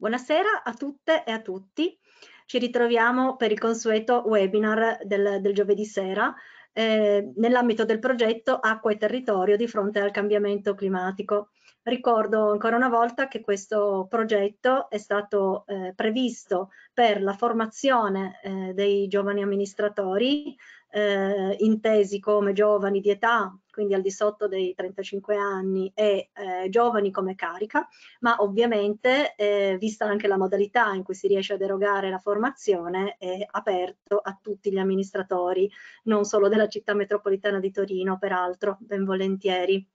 Buonasera a tutte e a tutti. Ci ritroviamo per il consueto webinar del, del giovedì sera eh, nell'ambito del progetto Acqua e Territorio di fronte al cambiamento climatico. Ricordo ancora una volta che questo progetto è stato eh, previsto per la formazione eh, dei giovani amministratori eh, intesi come giovani di età quindi al di sotto dei 35 anni e eh, giovani come carica, ma ovviamente eh, vista anche la modalità in cui si riesce ad erogare la formazione è aperto a tutti gli amministratori, non solo della città metropolitana di Torino, peraltro, ben volentieri.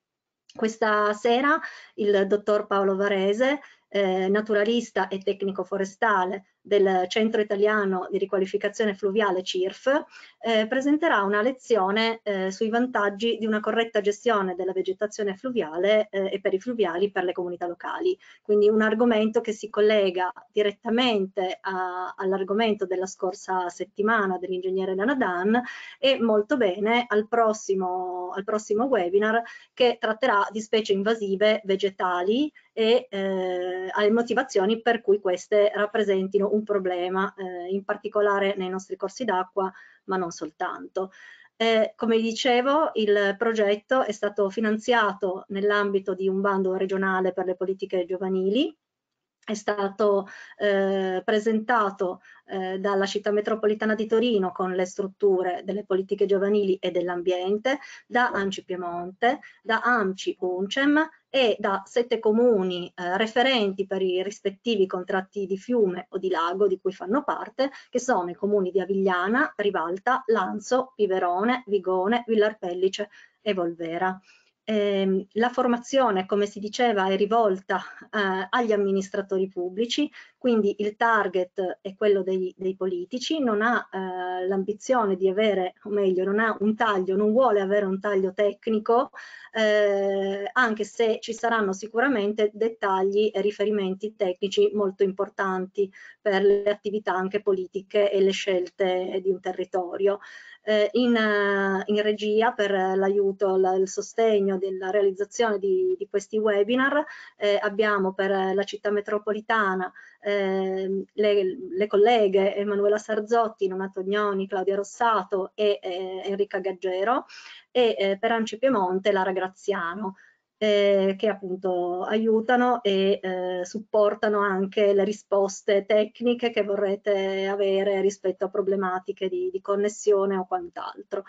Questa sera il dottor Paolo Varese, eh, naturalista e tecnico forestale del Centro Italiano di Riqualificazione Fluviale CIRF, eh, presenterà una lezione eh, sui vantaggi di una corretta gestione della vegetazione fluviale eh, e fluviali per le comunità locali. Quindi un argomento che si collega direttamente all'argomento della scorsa settimana dell'ingegnere Danadan e molto bene al prossimo, al prossimo webinar che tratterà di specie invasive vegetali e eh, alle motivazioni per cui queste rappresentino un problema, eh, in particolare nei nostri corsi d'acqua, ma non soltanto. Eh, come dicevo, il progetto è stato finanziato nell'ambito di un bando regionale per le politiche giovanili è stato eh, presentato eh, dalla città metropolitana di Torino con le strutture delle politiche giovanili e dell'ambiente, da ANCI Piemonte, da Anci UNCEM e da sette comuni eh, referenti per i rispettivi contratti di fiume o di lago di cui fanno parte, che sono i comuni di Avigliana, Rivalta, Lanzo, Piverone, Vigone, Villarpellice e Volvera. Eh, la formazione, come si diceva, è rivolta eh, agli amministratori pubblici, quindi il target è quello dei, dei politici, non ha eh, l'ambizione di avere, o meglio, non ha un taglio, non vuole avere un taglio tecnico, eh, anche se ci saranno sicuramente dettagli e riferimenti tecnici molto importanti per le attività anche politiche e le scelte di un territorio eh, in, eh, in, regia per l'aiuto, il sostegno della realizzazione di, di questi webinar. Eh, abbiamo per la città metropolitana ehm, le, le, colleghe Emanuela Sarzotti, Nonato Gnoni, Claudia Rossato e eh, Enrica Gaggero e eh, per Anci Piemonte Lara Graziano eh, che appunto aiutano e eh, supportano anche le risposte tecniche che vorrete avere rispetto a problematiche di, di connessione o quant'altro.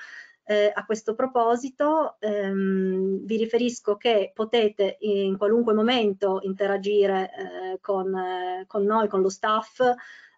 Eh, a questo proposito ehm, vi riferisco che potete in qualunque momento interagire eh, con, eh, con, noi, con lo staff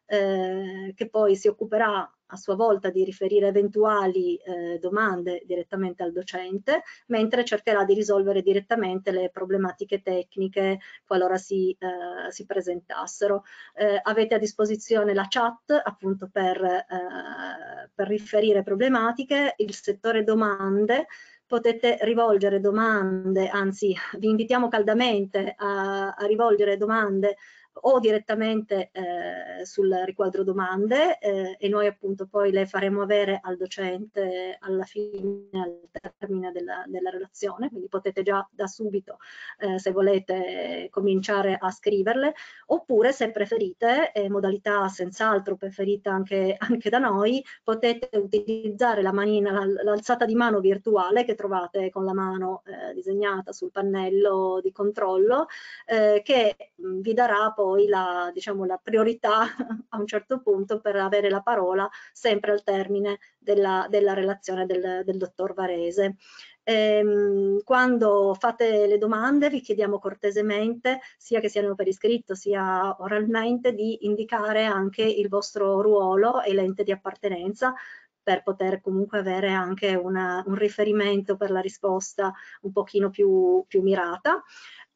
eh, che poi si occuperà a sua volta di riferire eventuali eh, domande direttamente al docente, mentre cercherà di risolvere direttamente le problematiche tecniche qualora si, eh, si presentassero. Eh, avete a disposizione la chat appunto per, eh, per riferire problematiche, il settore domande, potete rivolgere domande, anzi vi invitiamo caldamente a, a rivolgere domande o direttamente eh, sul riquadro domande eh, e noi appunto poi le faremo avere al docente alla fine, al termine della, della relazione, quindi potete già da subito eh, se volete cominciare a scriverle oppure se preferite, modalità senz'altro preferita anche, anche, da noi, potete utilizzare la manina, l'alzata di mano virtuale che trovate con la mano eh, disegnata sul pannello di controllo eh, che vi darà poi poi la, diciamo, la priorità a un certo punto per avere la parola sempre al termine della, della relazione del, del, dottor Varese. Ehm, quando fate le domande vi chiediamo cortesemente, sia che siano per iscritto sia oralmente, di indicare anche il vostro ruolo e l'ente di appartenenza per poter comunque avere anche una, un riferimento per la risposta un pochino più, più mirata.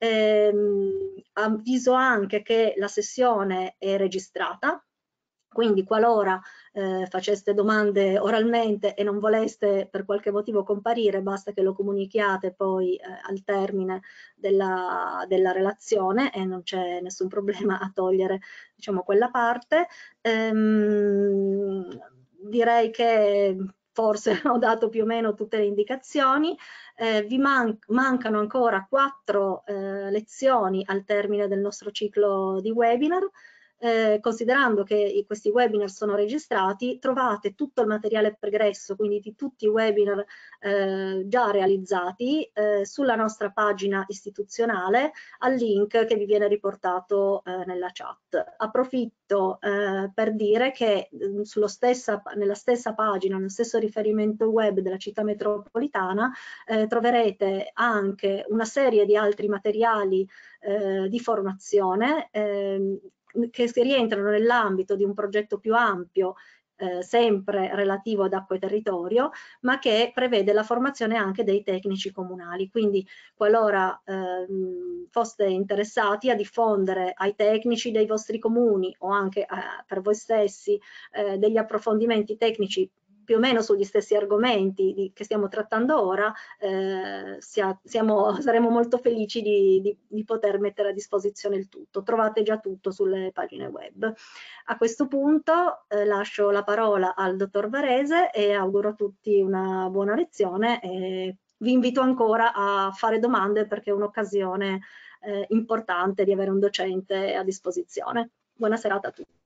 Ehm, avviso anche che la sessione è registrata, quindi qualora eh, faceste domande oralmente e non voleste per qualche motivo comparire, basta che lo comunichiate poi eh, al termine della, della, relazione e non c'è nessun problema a togliere diciamo, quella parte. Ehm, direi che forse ho dato più o meno tutte le indicazioni, eh, vi man mancano ancora quattro eh, lezioni al termine del nostro ciclo di webinar, eh, considerando che questi webinar sono registrati, trovate tutto il materiale pregresso, quindi di tutti i webinar eh, già realizzati, eh, sulla nostra pagina istituzionale al link che vi viene riportato eh, nella chat. Approfitto eh, per dire che mm, stessa, nella stessa pagina, nel stesso riferimento web della città metropolitana, eh, troverete anche una serie di altri materiali di formazione ehm, che rientrano nell'ambito di un progetto più ampio eh, sempre relativo ad acqua e territorio, ma che prevede la formazione anche dei tecnici comunali. Quindi qualora ehm, foste interessati a diffondere ai tecnici dei vostri comuni o anche eh, per voi stessi eh, degli approfondimenti tecnici più o meno sugli stessi argomenti di, che stiamo trattando ora, eh, sia, siamo, saremo molto felici di, di, di, poter mettere a disposizione il tutto. Trovate già tutto sulle pagine web. A questo punto eh, lascio la parola al dottor Varese e auguro a tutti una buona lezione e vi invito ancora a fare domande perché è un'occasione eh, importante di avere un docente a disposizione. Buona serata a tutti.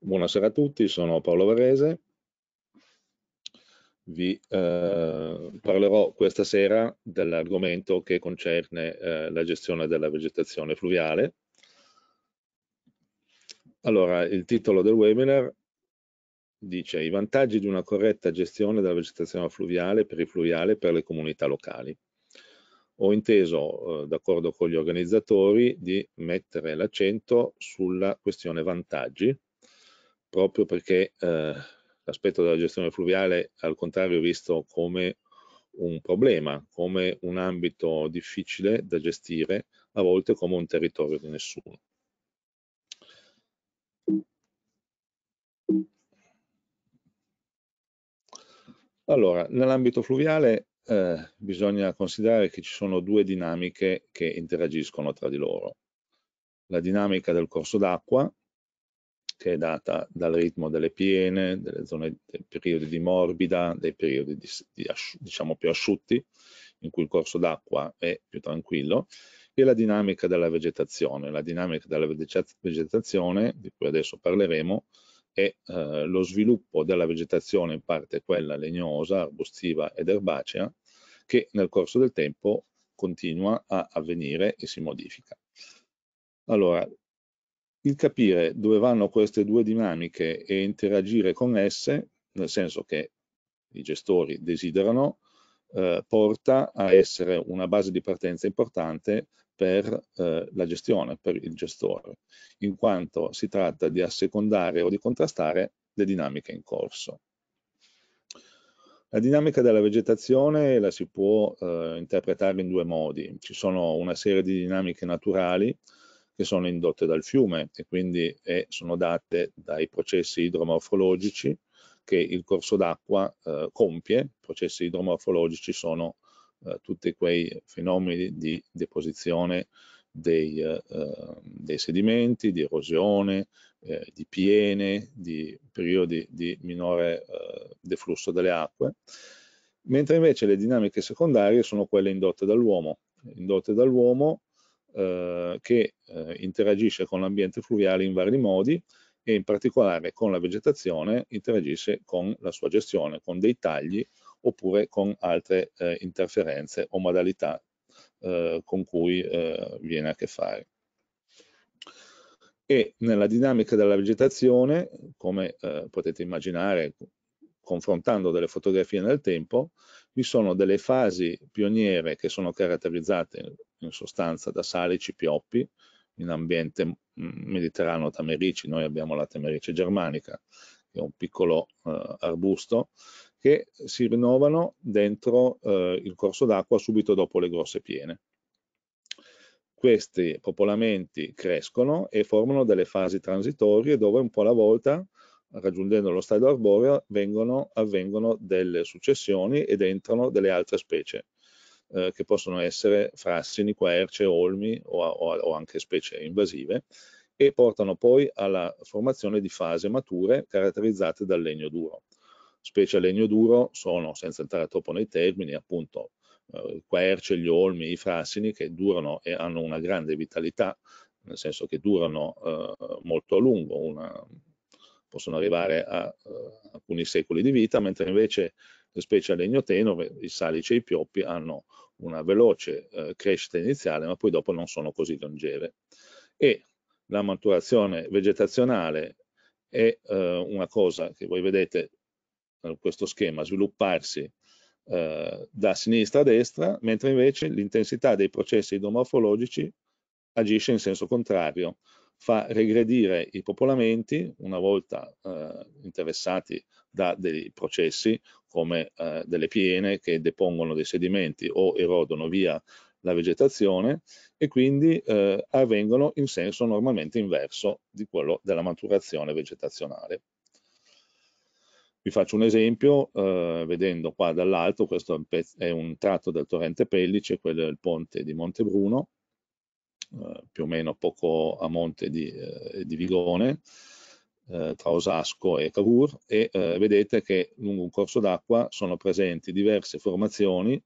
Buonasera a tutti, sono Paolo Varese. Vi eh, parlerò questa sera dell'argomento che concerne eh, la gestione della vegetazione fluviale. Allora, il titolo del webinar dice i vantaggi di una corretta gestione della vegetazione fluviale, per i fluviali e per le comunità locali. Ho inteso, eh, d'accordo con gli organizzatori, di mettere l'accento sulla questione vantaggi, proprio perché eh, l'aspetto della gestione fluviale al contrario è visto come un problema, come un ambito difficile da gestire, a volte come un territorio di nessuno. Allora, nell'ambito fluviale eh, bisogna considerare che ci sono due dinamiche che interagiscono tra di loro. La dinamica del corso d'acqua, che è data dal ritmo delle piene, delle zone, dei periodi di morbida, dei periodi di, di asci, diciamo più asciutti, in cui il corso d'acqua è più tranquillo, e la dinamica della vegetazione. La dinamica della vegetazione, di cui adesso parleremo, è eh, lo sviluppo della vegetazione, in parte quella legnosa, arbustiva ed erbacea, che nel corso del tempo continua a avvenire e si modifica. Allora, il capire dove vanno queste due dinamiche e interagire con esse, nel senso che i gestori desiderano, eh, porta a essere una base di partenza importante per eh, la gestione, per il gestore, in quanto si tratta di assecondare o di contrastare le dinamiche in corso. La dinamica della vegetazione la si può eh, interpretare in due modi. Ci sono una serie di dinamiche naturali, che sono indotte dal fiume e quindi eh, sono date dai processi idromorfologici che il corso d'acqua eh, compie. I processi idromorfologici sono eh, tutti quei fenomeni di deposizione dei, eh, eh, dei sedimenti, di erosione, eh, di piene, di periodi di minore deflusso delle acque, mentre invece le dinamiche secondarie sono quelle indotte dall'uomo. Indotte dall'uomo eh, che eh, interagisce con l'ambiente fluviale in vari modi e in particolare con la vegetazione interagisce con la sua gestione, con dei tagli oppure con altre eh, interferenze o modalità eh, con cui eh, viene a che fare e nella dinamica della vegetazione, come eh, potete immaginare confrontando delle fotografie nel tempo, vi sono delle fasi pioniere che sono caratterizzate in sostanza da salici pioppi in ambiente mm, mediterraneo tamerici, noi abbiamo la tamerice germanica, che è un piccolo eh, arbusto, che si rinnovano dentro eh, il corso d'acqua subito dopo le grosse piene. Questi popolamenti crescono e formano delle fasi transitorie dove un po' alla volta raggiungendo lo stadio arboreo, vengono, avvengono delle successioni ed entrano delle altre specie, eh, che possono essere frassini, querce, olmi o, o, o anche specie invasive, e portano poi alla formazione di fasi mature caratterizzate dal legno duro. Specie a legno duro sono, senza entrare troppo nei termini, appunto eh, querce, gli olmi, i frassini che durano e hanno una grande vitalità, nel senso che durano eh, molto a lungo, una, possono arrivare a uh, alcuni secoli di vita, mentre invece le specie a legno tenue, i salici e i pioppi, hanno una veloce uh, crescita iniziale, ma poi dopo non sono così longeve. E la maturazione vegetazionale è uh, una cosa che voi vedete in questo schema svilupparsi da sinistra a destra, mentre invece l'intensità dei processi idomorfologici agisce in senso contrario, fa regredire i popolamenti una volta eh, interessati da dei processi come eh, delle piene che depongono dei sedimenti o erodono via la vegetazione e quindi eh, avvengono in senso normalmente inverso di quello della maturazione vegetazionale. Vi faccio un esempio, eh, vedendo qua dall'alto, questo è un, è un, tratto del torrente Pellice, quello del ponte di Montebruno, eh, più o meno poco a monte di, eh, di Vigone, eh, tra Osasco e Cavour, e vedete che lungo un corso d'acqua sono presenti diverse formazioni,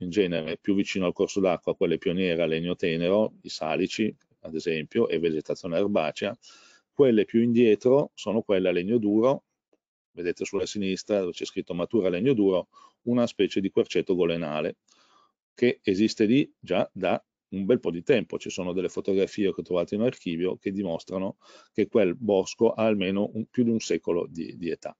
in genere più vicino al corso d'acqua, quelle pioniere a legno tenero, i salici ad esempio, e vegetazione erbacea, quelle più indietro sono quelle a legno duro, vedete sulla sinistra dove c'è scritto matura legno duro, una specie di querceto golenale che esiste lì già da un bel po' di tempo. Ci sono delle fotografie che ho trovato in archivio che dimostrano che quel bosco ha almeno un, più di un secolo di, di, età.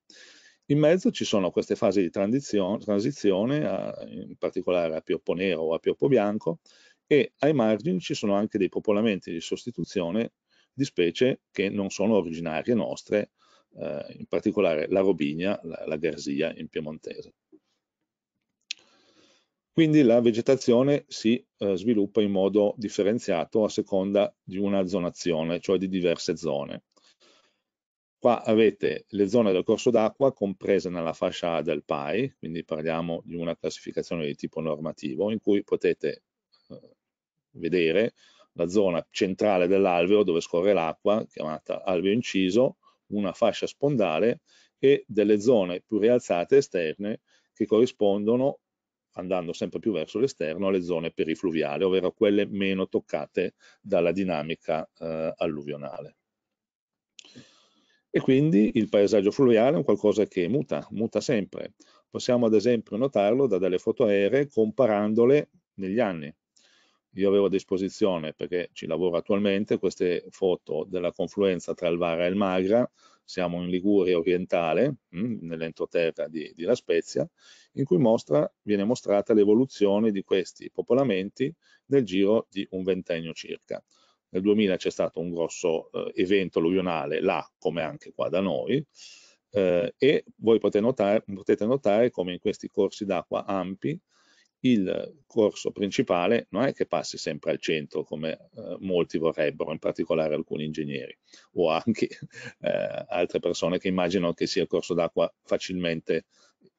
In mezzo ci sono queste fasi di transizione, transizione a, in particolare a pioppo nero o a pioppo bianco, e ai margini ci sono anche dei popolamenti di sostituzione di specie che non sono originarie nostre, eh, in particolare la robigna, la, la garsia in piemontese. Quindi la vegetazione si eh, sviluppa in modo differenziato a seconda di una zonazione, cioè di diverse zone. Qua avete le zone del corso d'acqua comprese nella fascia A del PAI, quindi parliamo di una classificazione di tipo normativo in cui potete eh, vedere la zona centrale dell'alveo dove scorre l'acqua, chiamata alveo inciso, una fascia spondale e delle zone più rialzate esterne che corrispondono andando sempre più verso l'esterno, alle zone perifluviali, ovvero quelle meno toccate dalla dinamica eh, alluvionale. E quindi il paesaggio fluviale è un qualcosa che muta, muta sempre. Possiamo ad esempio notarlo da delle foto aeree comparandole negli anni. Io avevo a disposizione, perché ci lavoro attualmente, queste foto della confluenza tra il Vara e il Magra, siamo in Liguria orientale, mm, nell'entroterra di, di La Spezia, in cui mostra, viene mostrata l'evoluzione di questi popolamenti nel giro di un ventennio circa. Nel 2000 c'è stato un grosso eh, evento alluvionale là, come anche qua da noi, eh, e voi potete notare, potete notare come in questi corsi d'acqua ampi il corso principale non è che passi sempre al centro come eh, molti vorrebbero, in particolare alcuni ingegneri o anche eh, altre persone che immaginano che sia il corso d'acqua facilmente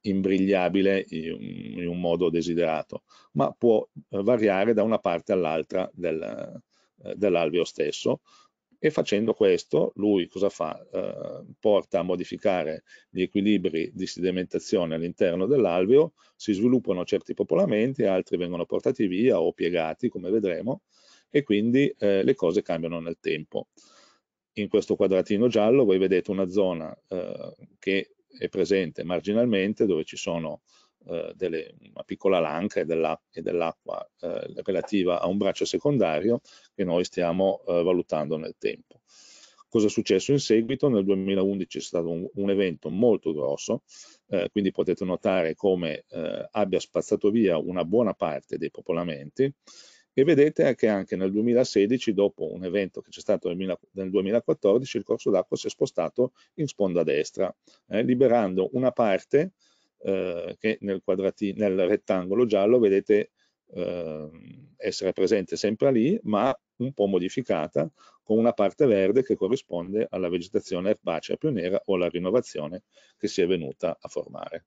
imbrigliabile in, in, un modo desiderato, ma può eh, variare da una parte all'altra del, eh, dell'alveo stesso e facendo questo lui cosa fa? Eh, porta a modificare gli equilibri di sedimentazione all'interno dell'alveo, si sviluppano certi popolamenti, altri vengono portati via o piegati come vedremo e quindi eh, le cose cambiano nel tempo. In questo quadratino giallo voi vedete una zona eh, che è presente marginalmente dove ci sono eh, delle, una piccola lanca e dell'acqua dell eh, relativa a un braccio secondario che noi stiamo eh, valutando nel tempo. Cosa è successo in seguito? Nel 2011 è stato un, un evento molto grosso, eh, quindi potete notare come eh, abbia spazzato via una buona parte dei popolamenti e vedete che anche nel 2016, dopo un evento che c'è stato nel, nel 2014, il corso d'acqua si è spostato in sponda destra, eh, liberando una parte eh, che nel, nel, rettangolo giallo vedete eh, essere presente sempre lì, ma un po' modificata, con una parte verde che corrisponde alla vegetazione erbacea più nera o alla rinnovazione che si è venuta a formare.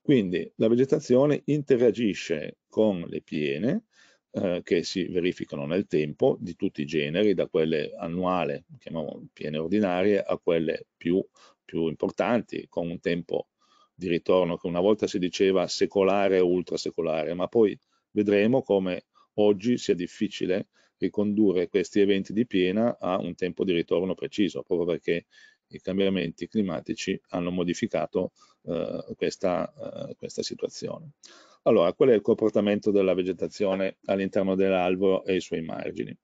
Quindi la vegetazione interagisce con le piene eh, che si verificano nel tempo di tutti i generi, da quelle annuali, chiamiamo piene ordinarie, a quelle più, più importanti, con un tempo di ritorno che una volta si diceva secolare o ultrasecolare, ma poi vedremo come oggi sia difficile ricondurre questi eventi di piena a un tempo di ritorno preciso, proprio perché i cambiamenti climatici hanno modificato eh, questa, eh, questa situazione. Allora, qual è il comportamento della vegetazione all'interno dell'albero e i suoi margini?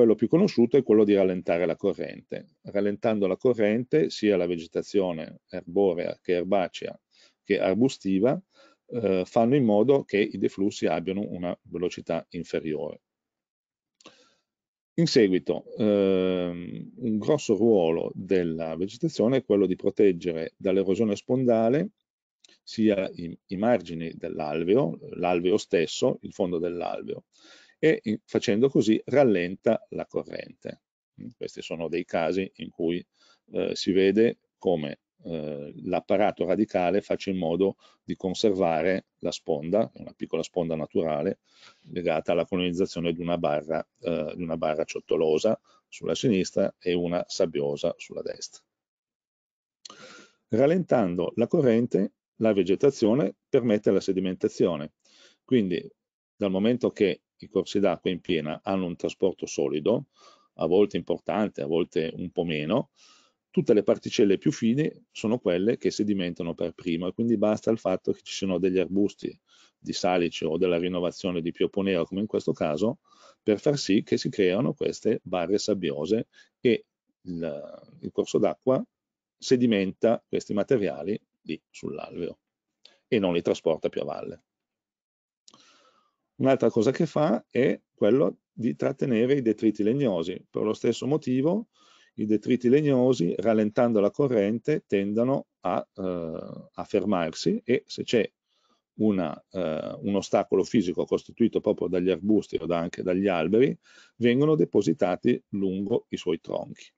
Quello più conosciuto è quello di rallentare la corrente. Rallentando la corrente sia la vegetazione erborea che erbacea che arbustiva eh, fanno in modo che i deflussi abbiano una velocità inferiore. In seguito, ehm, un grosso ruolo della vegetazione è quello di proteggere dall'erosione spondale sia i, i margini dell'alveo, l'alveo stesso, il fondo dell'alveo, e facendo così rallenta la corrente. Mm, questi sono dei casi in cui eh, si vede come eh, l'apparato radicale faccia in modo di conservare la sponda, una piccola sponda naturale legata alla colonizzazione di una barra, eh, di una barra ciottolosa sulla sinistra e una sabbiosa sulla destra. Rallentando la corrente, la vegetazione permette la sedimentazione. Quindi dal momento che i corsi d'acqua in piena hanno un trasporto solido, a volte importante, a volte un po' meno, tutte le particelle più fini sono quelle che sedimentano per prima, quindi basta il fatto che ci siano degli arbusti di salice o della rinnovazione di pioponeo, come in questo caso, per far sì che si creano queste barre sabbiose e il, il corso d'acqua sedimenta questi materiali lì sull'alveo e non li trasporta più a valle. Un'altra cosa che fa è quello di trattenere i detriti legnosi. Per lo stesso motivo i detriti legnosi, rallentando la corrente, tendono a, eh, a fermarsi e se c'è eh, un ostacolo fisico costituito proprio dagli arbusti o da anche dagli alberi, vengono depositati lungo i suoi tronchi.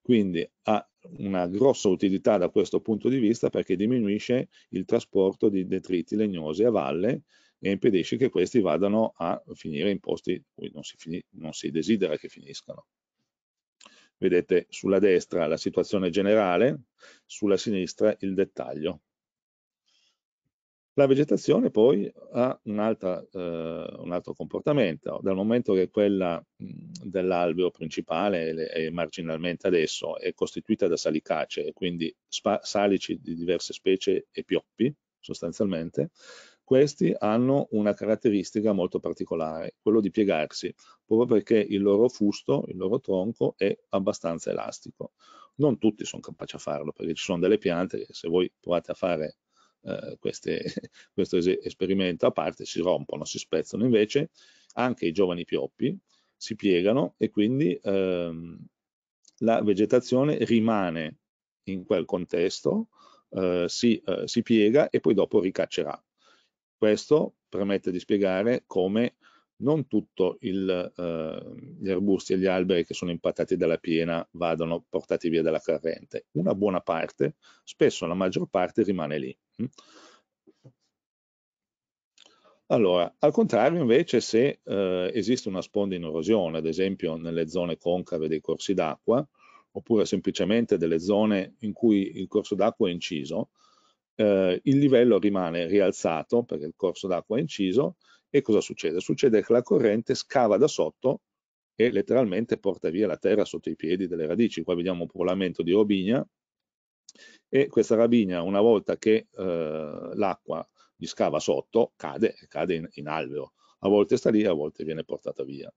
Quindi ha una grossa utilità da questo punto di vista perché diminuisce il trasporto di detriti legnosi a valle e impedisce che questi vadano a finire in posti cui non si, non si desidera che finiscano. Vedete sulla destra la situazione generale, sulla sinistra il dettaglio. La vegetazione poi ha un, eh, un altro comportamento, dal momento che quella dell'alveo principale e marginalmente adesso è costituita da salicacee, quindi salici di diverse specie e pioppi sostanzialmente, questi hanno una caratteristica molto particolare, quello di piegarsi, proprio perché il loro fusto, il loro tronco è abbastanza elastico. Non tutti sono capaci a farlo, perché ci sono delle piante che se voi provate a fare eh, queste, questo esperimento a parte si rompono, si spezzano. Invece anche i giovani pioppi si piegano e quindi ehm, la vegetazione rimane in quel contesto, eh, si, eh, si piega e poi dopo ricaccerà questo permette di spiegare come non tutti eh, gli arbusti e gli alberi che sono impattati dalla piena vadano portati via dalla corrente. Una buona parte, spesso la maggior parte, rimane lì. Allora, al contrario invece se eh, esiste una sponda in erosione, ad esempio nelle zone concave dei corsi d'acqua, oppure semplicemente delle zone in cui il corso d'acqua è inciso, eh, il livello rimane rialzato perché il corso d'acqua è inciso e cosa succede? Succede che la corrente scava da sotto e letteralmente porta via la terra sotto i piedi delle radici. Qua vediamo un popolamento di robigna e questa robigna una volta che eh, l'acqua gli scava sotto cade, cade in, in alveo. A volte sta lì, a volte viene portata via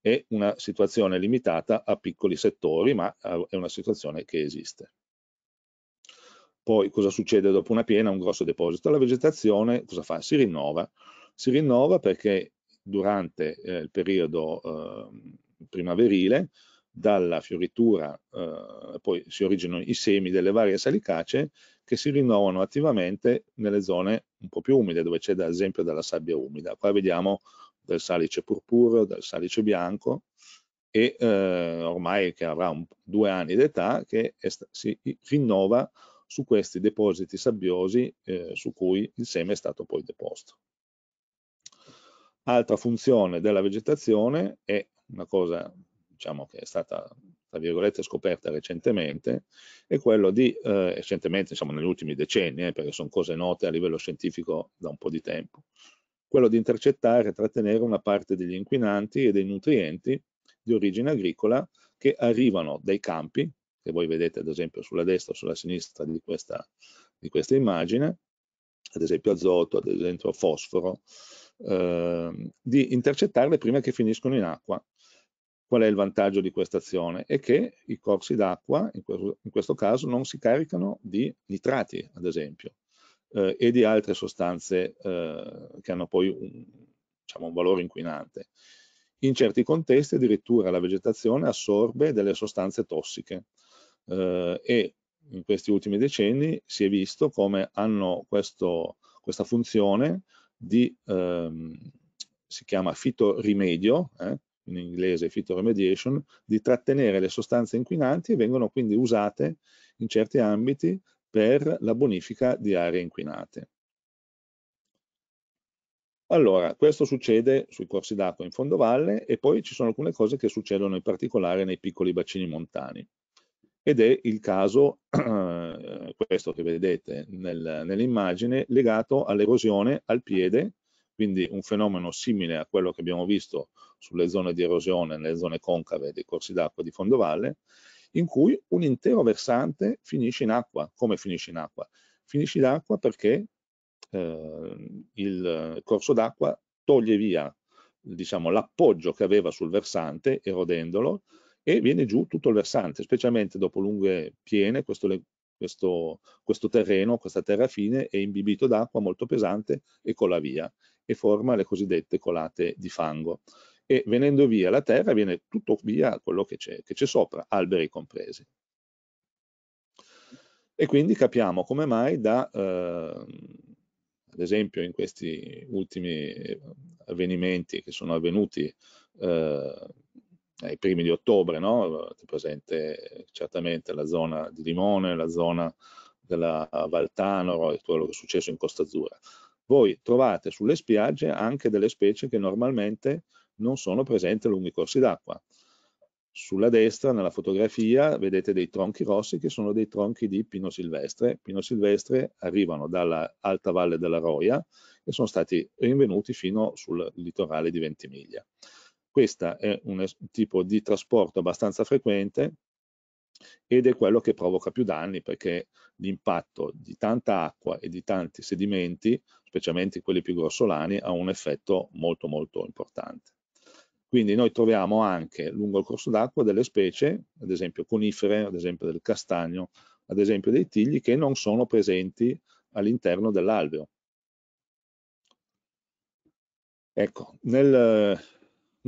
è una situazione limitata a piccoli settori, ma eh, è una situazione che esiste. Poi cosa succede dopo una piena? Un grosso deposito. La vegetazione cosa fa? Si rinnova. Si rinnova perché durante eh, il periodo eh, primaverile dalla fioritura eh, poi si originano i semi delle varie salicacee che si rinnovano attivamente nelle zone un po' più umide dove c'è ad esempio della sabbia umida. Qua vediamo del salice purpureo, del salice bianco e eh, ormai che avrà un, due anni d'età che si rinnova su questi depositi sabbiosi eh, su cui il seme è stato poi deposto. Altra funzione della vegetazione è una cosa diciamo, che è stata tra virgolette scoperta recentemente è quello di, eh, recentemente diciamo negli ultimi decenni, eh, perché sono cose note a livello scientifico da un po' di tempo, quello di intercettare e trattenere una parte degli inquinanti e dei nutrienti di origine agricola che arrivano dai campi che voi vedete ad esempio sulla destra o sulla sinistra di questa, di questa immagine, ad esempio azoto, ad esempio fosforo, eh, di intercettarle prima che finiscono in acqua. Qual è il vantaggio di questa azione? È che i corsi d'acqua, in, in, questo caso, non si caricano di nitrati, ad esempio, eh, e di altre sostanze eh, che hanno poi un, diciamo, un valore inquinante. In certi contesti addirittura la vegetazione assorbe delle sostanze tossiche eh, e in questi ultimi decenni si è visto come hanno questo, questa funzione di, ehm, si chiama fitorimedio, eh, in inglese fitoremediation, di trattenere le sostanze inquinanti e vengono quindi usate in certi ambiti per la bonifica di aree inquinate. Allora, questo succede sui corsi d'acqua in fondovalle e poi ci sono alcune cose che succedono in particolare nei piccoli bacini montani ed è il caso, eh, questo che vedete nel, nell'immagine, legato all'erosione al piede, quindi un fenomeno simile a quello che abbiamo visto sulle zone di erosione, nelle zone concave dei corsi d'acqua di fondovalle, in cui un intero versante finisce in acqua. Come finisce in acqua? Finisce in acqua perché eh, il corso d'acqua toglie via diciamo, l'appoggio che aveva sul versante, erodendolo, e viene giù tutto il versante, specialmente dopo lunghe piene, questo, questo, questo terreno, questa terra fine è imbibito d'acqua molto pesante e cola via e forma le cosiddette colate di fango. E venendo via la terra viene tutto via quello che c'è sopra, alberi compresi e quindi capiamo come mai da, eh, ad esempio in questi ultimi eh, avvenimenti che sono avvenuti eh, ai primi di ottobre, no? Ti presente eh, certamente la zona di Limone, la zona della Valtanoro e quello che è successo in Costa Azzurra. Voi trovate sulle spiagge anche delle specie che normalmente non sono presenti lungo i corsi d'acqua. Sulla destra, nella fotografia, vedete dei tronchi rossi che sono dei tronchi di pino silvestre. Pino silvestre arrivano dall'alta valle della Roia e sono stati rinvenuti fino sul litorale di Ventimiglia. Questo è un tipo di trasporto abbastanza frequente ed è quello che provoca più danni perché l'impatto di tanta acqua e di tanti sedimenti, specialmente quelli più grossolani, ha un effetto molto molto importante. Quindi noi troviamo anche lungo il corso d'acqua delle specie, ad esempio conifere, ad esempio del castagno, ad esempio dei tigli, che non sono presenti all'interno dell'alveo. Ecco, nel,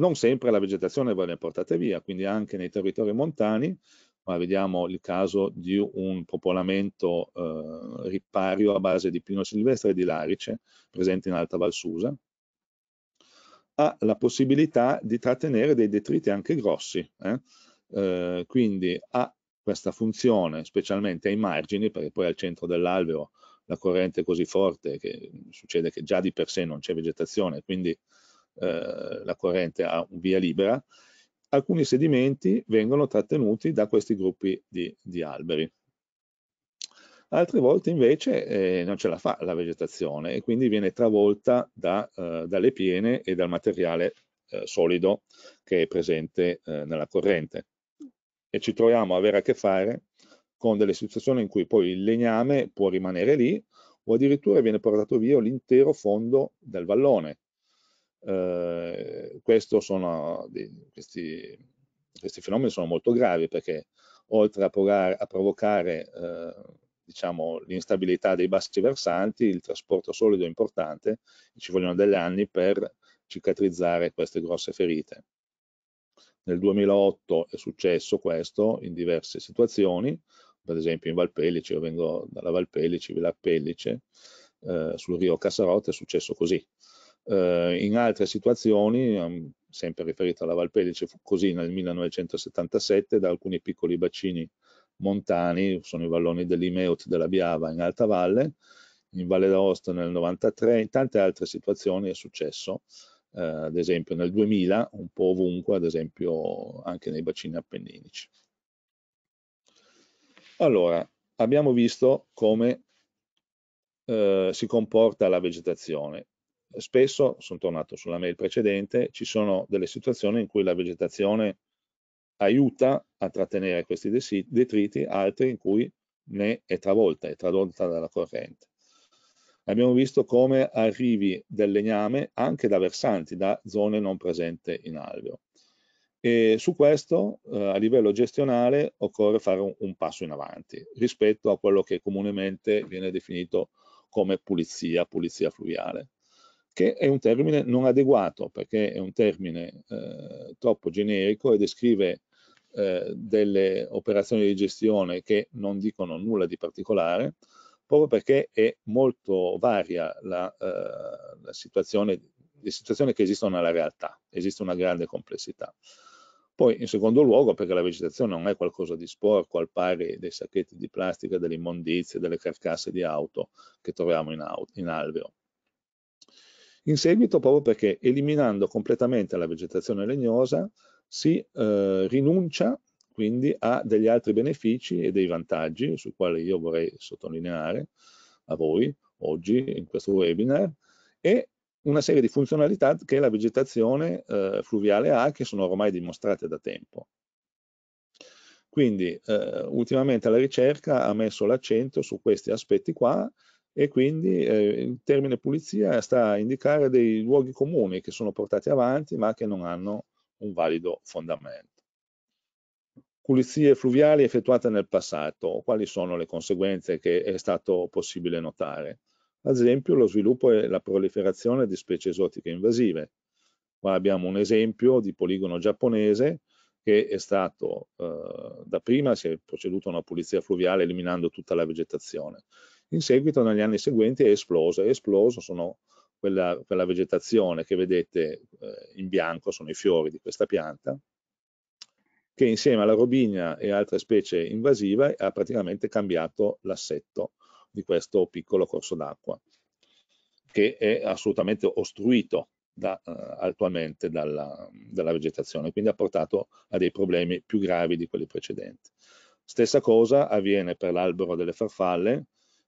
non sempre la vegetazione viene portata via, quindi anche nei territori montani, ma vediamo il caso di un popolamento eh, ripario a base di pino silvestre e di larice, presente in Alta Valsusa, ha la possibilità di trattenere dei detriti anche grossi, eh? Eh, quindi ha questa funzione, specialmente ai margini, perché poi al centro dell'alveo la corrente è così forte che succede che già di per sé non c'è vegetazione, quindi eh, la corrente ha un via libera, alcuni sedimenti vengono trattenuti da questi gruppi di, di alberi. Altre volte invece eh, non ce la fa la vegetazione e quindi viene travolta da, eh, dalle piene e dal materiale eh, solido che è presente eh, nella corrente. E ci troviamo a avere a che fare con delle situazioni in cui poi il legname può rimanere lì o addirittura viene portato via l'intero fondo del vallone, eh, sono, questi, questi, fenomeni sono molto gravi perché oltre a, provare, a provocare eh, diciamo, l'instabilità dei bassi versanti, il trasporto solido è importante, ci vogliono degli anni per cicatrizzare queste grosse ferite. Nel 2008 è successo questo in diverse situazioni, per esempio in Valpellice, io vengo dalla Valpellice, Villa Pellice, eh, sul rio Cassarote è successo così. Eh, in altre situazioni, ehm, sempre riferito alla Valpellice, fu così nel 1977 da alcuni piccoli bacini montani, sono i valloni dell'Imeut della Biava in Alta Valle, in Valle d'Aosta nel 93, in tante altre situazioni è successo, eh, ad esempio nel 2000, un po' ovunque, ad esempio anche nei bacini appenninici. Allora, abbiamo visto come eh, si comporta la vegetazione spesso, sono tornato sulla mail precedente, ci sono delle situazioni in cui la vegetazione aiuta a trattenere questi detriti, altre in cui ne è travolta, è tradotta dalla corrente. Abbiamo visto come arrivi del legname anche da versanti, da zone non presenti in alveo. E su questo eh, a livello gestionale occorre fare un, un passo in avanti rispetto a quello che comunemente viene definito come pulizia, pulizia fluviale che è un termine non adeguato perché è un termine eh, troppo generico e descrive eh, delle operazioni di gestione che non dicono nulla di particolare, proprio perché è molto varia la, eh, la situazione, le situazioni che esistono nella realtà, esiste una grande complessità. Poi in secondo luogo perché la vegetazione non è qualcosa di sporco al pari dei sacchetti di plastica, delle immondizie, delle carcasse di auto che troviamo in, auto, in alveo in seguito proprio perché eliminando completamente la vegetazione legnosa si eh, rinuncia quindi a degli altri benefici e dei vantaggi su quali io vorrei sottolineare a voi oggi in questo webinar e una serie di funzionalità che la vegetazione eh, fluviale ha che sono ormai dimostrate da tempo. Quindi eh, ultimamente la ricerca ha messo l'accento su questi aspetti qua e quindi eh, il termine pulizia sta a indicare dei luoghi comuni che sono portati avanti ma che non hanno un valido fondamento. Pulizie fluviali effettuate nel passato, quali sono le conseguenze che è stato possibile notare? Ad esempio lo sviluppo e la proliferazione di specie esotiche invasive. Qua abbiamo un esempio di poligono giapponese che è stato, eh, da prima si è proceduto a una pulizia fluviale eliminando tutta la vegetazione in seguito negli anni seguenti è esploso, è esploso sono quella, quella vegetazione che vedete eh, in bianco, sono i fiori di questa pianta, che insieme alla robigna e altre specie invasive ha praticamente cambiato l'assetto di questo piccolo corso d'acqua, che è assolutamente ostruito da, eh, attualmente dalla, dalla, vegetazione, quindi ha portato a dei problemi più gravi di quelli precedenti. Stessa cosa avviene per l'albero delle farfalle,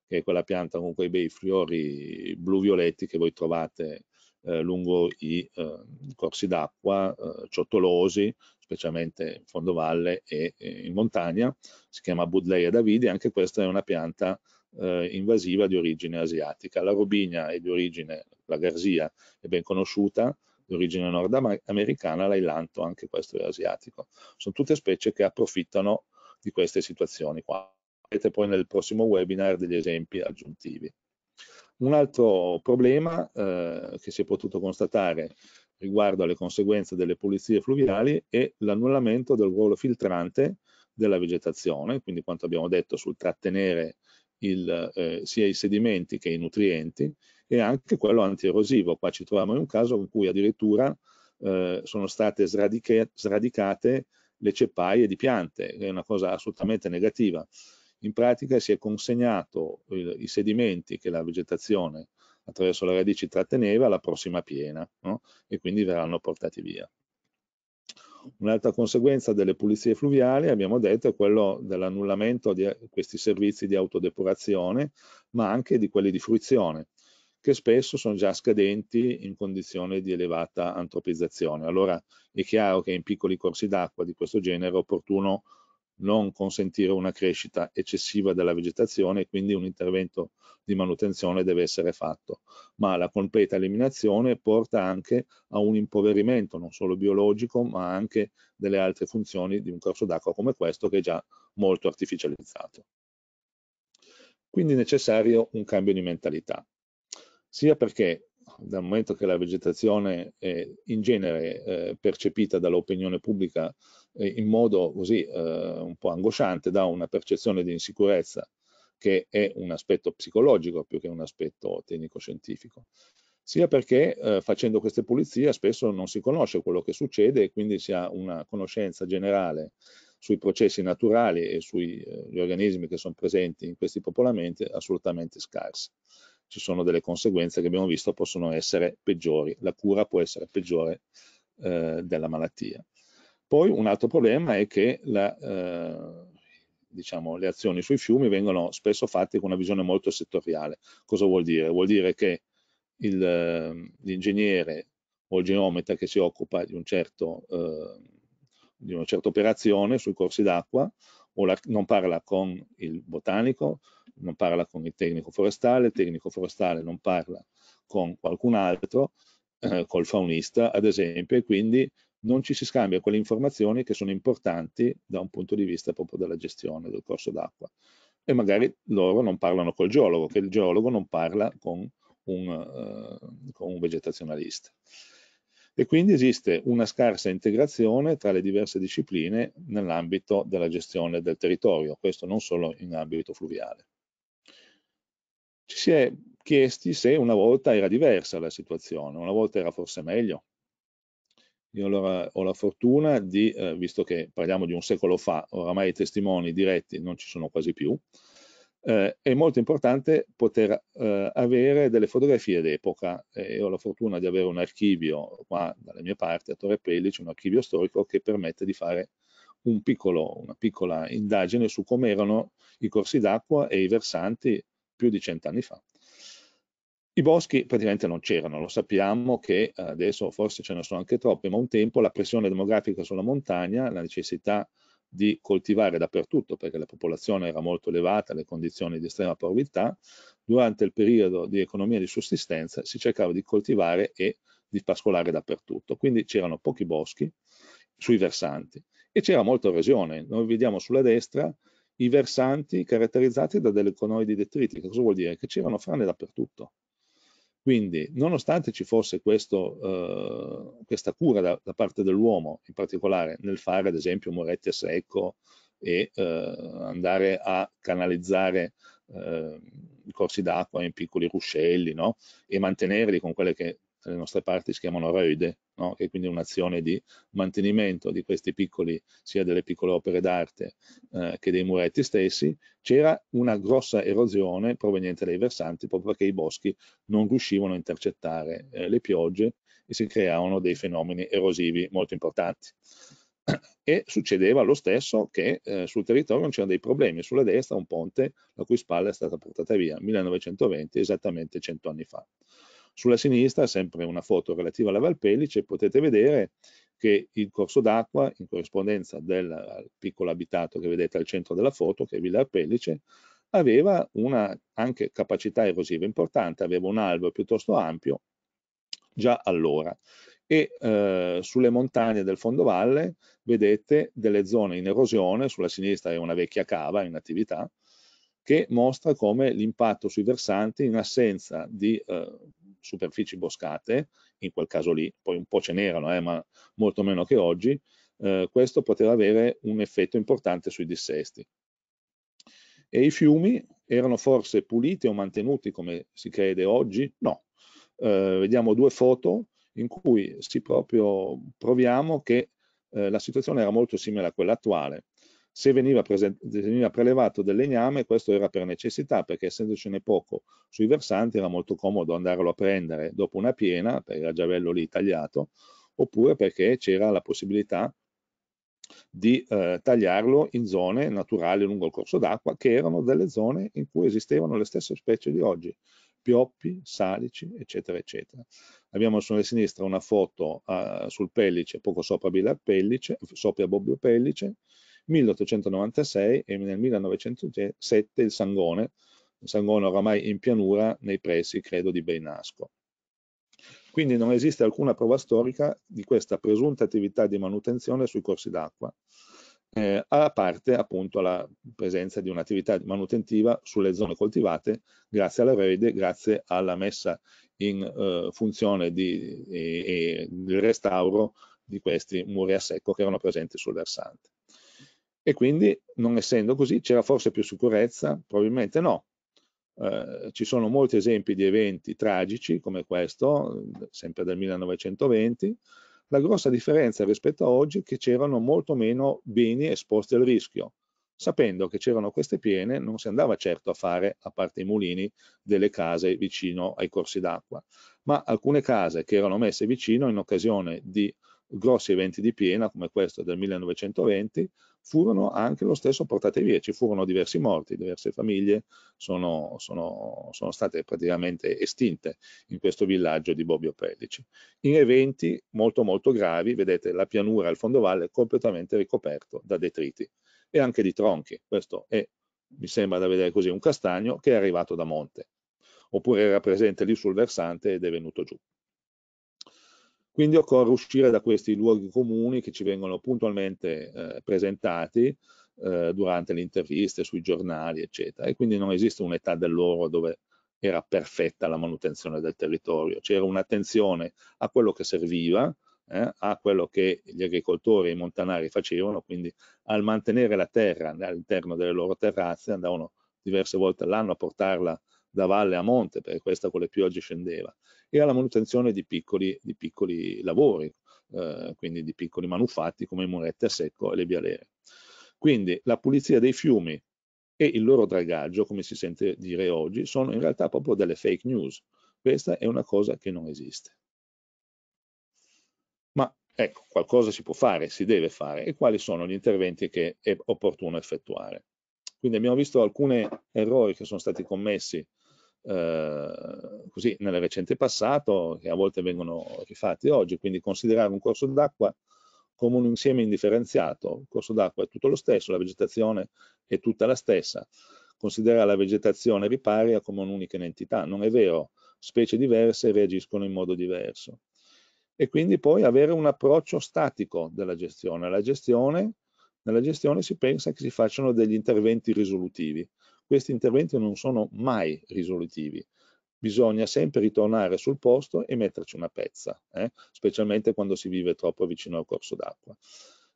che è quella pianta con quei bei fiori blu-violetti che voi trovate eh, lungo i eh, corsi d'acqua eh, ciottolosi, specialmente in fondovalle e, e in montagna, si chiama Budleia davidi, anche questa è una pianta eh, invasiva di origine asiatica. La robinia è di origine, la garzia è ben conosciuta, di origine nordamericana, l'ailanto anche questo è asiatico. Sono tutte specie che approfittano di queste situazioni qua troverete poi nel prossimo webinar degli esempi aggiuntivi. Un altro problema eh, che si è potuto constatare riguardo alle conseguenze delle pulizie fluviali è l'annullamento del ruolo filtrante della vegetazione, quindi quanto abbiamo detto sul trattenere il, eh, sia i sedimenti che i nutrienti e anche quello antierosivo. Qua ci troviamo in un caso in cui addirittura eh, sono state sradicate le ceppaie di piante, è una cosa assolutamente negativa in pratica si è consegnato il, i sedimenti che la vegetazione attraverso le radici tratteneva alla prossima piena no? e quindi verranno portati via. Un'altra conseguenza delle pulizie fluviali, abbiamo detto, è quello dell'annullamento di questi servizi di autodepurazione, ma anche di quelli di fruizione, che spesso sono già scadenti in condizioni di elevata antropizzazione. Allora è chiaro che in piccoli corsi d'acqua di questo genere è opportuno non consentire una crescita eccessiva della vegetazione e quindi un intervento di manutenzione deve essere fatto. Ma la completa eliminazione porta anche a un impoverimento non solo biologico ma anche delle altre funzioni di un corso d'acqua come questo che è già molto artificializzato. Quindi è necessario un cambio di mentalità, sia perché dal momento che la vegetazione è in genere eh, percepita dall'opinione pubblica in modo così eh, un po' angosciante da una percezione di insicurezza che è un aspetto psicologico più che un aspetto tecnico-scientifico, sia perché eh, facendo queste pulizie spesso non si conosce quello che succede e quindi si ha una conoscenza generale sui processi naturali e sugli eh, organismi che sono presenti in questi popolamenti assolutamente scarsa. Ci sono delle conseguenze che abbiamo visto possono essere peggiori, la cura può essere peggiore eh, della malattia. Poi un altro problema è che la, eh, diciamo, le azioni sui fiumi vengono spesso fatte con una visione molto settoriale. Cosa vuol dire? Vuol dire che eh, l'ingegnere o il geometra che si occupa di, un certo, eh, di una certa operazione sui corsi d'acqua non parla con il botanico, non parla con il tecnico forestale, il tecnico forestale non parla con qualcun altro, eh, col faunista ad esempio, e quindi non ci si scambia quelle informazioni che sono importanti da un punto di vista proprio della gestione del corso d'acqua. E magari loro non parlano col geologo, che il geologo non parla con un, uh, con un vegetazionalista. E quindi esiste una scarsa integrazione tra le diverse discipline nell'ambito della gestione del territorio, questo non solo in ambito fluviale. Ci si è chiesti se una volta era diversa la situazione, una volta era forse meglio, io allora ho la fortuna di, eh, visto che parliamo di un secolo fa, oramai i testimoni diretti non ci sono quasi più, eh, è molto importante poter eh, avere delle fotografie d'epoca. Eh, ho la fortuna di avere un archivio qua dalle mie parti a Torre Pellice, un archivio storico che permette di fare un piccolo, una piccola indagine su come erano i corsi d'acqua e i versanti più di cent'anni fa. I boschi praticamente non c'erano, lo sappiamo che eh, adesso forse ce ne sono anche troppi, ma un tempo la pressione demografica sulla montagna, la necessità di coltivare dappertutto perché la popolazione era molto elevata, le condizioni di estrema povertà, durante il periodo di economia di sussistenza si cercava di coltivare e di pascolare dappertutto, quindi c'erano pochi boschi sui versanti e c'era molta erosione. Noi vediamo sulla destra i versanti caratterizzati da delle conoidi detritiche, cosa vuol dire? Che c'erano frane dappertutto quindi, nonostante ci fosse questo, eh, questa cura da, da parte dell'uomo, in particolare nel fare ad esempio moretti a secco e eh, andare a canalizzare eh, i corsi d'acqua in piccoli ruscelli no? e mantenerli con quelle che dalle nostre parti si chiamano roide, no? che è quindi un'azione di mantenimento di questi piccoli, sia delle piccole opere d'arte eh, che dei muretti stessi, c'era una grossa erosione proveniente dai versanti proprio perché i boschi non riuscivano a intercettare eh, le piogge e si creavano dei fenomeni erosivi molto importanti e succedeva lo stesso che eh, sul territorio non c'erano dei problemi, sulla destra un ponte la cui spalla è stata portata via, 1920, esattamente 100 anni fa. Sulla sinistra sempre una foto relativa alla Valpellice, potete vedere che il corso d'acqua, in corrispondenza del piccolo abitato che vedete al centro della foto, che è Villa Arpellice, aveva una anche capacità erosiva importante, aveva un albero piuttosto ampio già allora. E eh, sulle montagne del fondovalle vedete delle zone in erosione, sulla sinistra è una vecchia cava in attività, che mostra come l'impatto sui versanti in assenza di eh, superfici boscate, in quel caso lì, poi un po' ce n'erano, eh, ma molto meno che oggi, eh, questo poteva avere un effetto importante sui dissesti. E i fiumi erano forse puliti o mantenuti come si crede oggi? No. Eh, vediamo due foto in cui si proprio proviamo che eh, la situazione era molto simile a quella attuale se veniva, veniva, prelevato del legname, questo era per necessità, perché essendocene poco sui versanti era molto comodo andarlo a prendere dopo una piena, perché era già bello lì tagliato, oppure perché c'era la possibilità di eh, tagliarlo in zone naturali lungo il corso d'acqua, che erano delle zone in cui esistevano le stesse specie di oggi, pioppi, salici, eccetera, eccetera. Abbiamo sulla sinistra una foto uh, sul pellice, poco sopra Bobbio Pellice, 1896 e nel 1907 il Sangone, il Sangone oramai in pianura nei pressi, credo, di Beinasco. Quindi non esiste alcuna prova storica di questa presunta attività di manutenzione sui corsi d'acqua, eh, a parte appunto la presenza di un'attività manutentiva sulle zone coltivate grazie alla rete, grazie alla messa in eh, funzione di, e, e, del restauro di questi muri a secco che erano presenti sul versante e quindi non essendo così c'era forse più sicurezza? Probabilmente no. Eh, ci sono molti esempi di eventi tragici come questo, sempre del 1920. La grossa differenza rispetto a oggi è che c'erano molto meno beni esposti al rischio. Sapendo che c'erano queste piene non si andava certo a fare, a parte i mulini, delle case vicino ai corsi d'acqua, ma alcune case che erano messe vicino in occasione di grossi eventi di piena come questo del 1920 furono anche lo stesso portate via, ci furono diversi morti, diverse famiglie sono, sono, sono state praticamente estinte in questo villaggio di Bobbio Pellici. In eventi molto molto gravi, vedete la pianura al fondovalle completamente ricoperto da detriti e anche di tronchi, questo è, mi sembra da vedere così, un castagno che è arrivato da monte, oppure era presente lì sul versante ed è venuto giù. Quindi occorre uscire da questi luoghi comuni che ci vengono puntualmente eh, presentati eh, durante le interviste, sui giornali, eccetera. E quindi non esiste un'età dell'oro dove era perfetta la manutenzione del territorio, c'era un'attenzione a quello che serviva, eh, a quello che gli agricoltori e i montanari facevano, quindi al mantenere la terra all'interno delle loro terrazze andavano diverse volte all'anno a portarla da valle a monte, perché questa con le piogge scendeva, e alla manutenzione di piccoli, di piccoli lavori, eh, quindi di piccoli manufatti come i muretti a secco e le bialere. Quindi la pulizia dei fiumi e il loro dragaggio, come si sente dire oggi, sono in realtà proprio delle fake news. Questa è una cosa che non esiste. Ma ecco, qualcosa si può fare, si deve fare, e quali sono gli interventi che è opportuno effettuare. Quindi abbiamo visto alcuni errori che sono stati commessi eh, così nel recente passato che a volte vengono rifatti oggi, quindi considerare un corso d'acqua come un insieme indifferenziato, il corso d'acqua è tutto lo stesso, la vegetazione è tutta la stessa, considerare la vegetazione riparia come un'unica entità, non è vero, specie diverse reagiscono in modo diverso. E quindi poi avere un approccio statico della gestione, la gestione nella gestione si pensa che si facciano degli interventi risolutivi, questi interventi non sono mai risolutivi. Bisogna sempre ritornare sul posto e metterci una pezza, eh? specialmente quando si vive troppo vicino al corso d'acqua.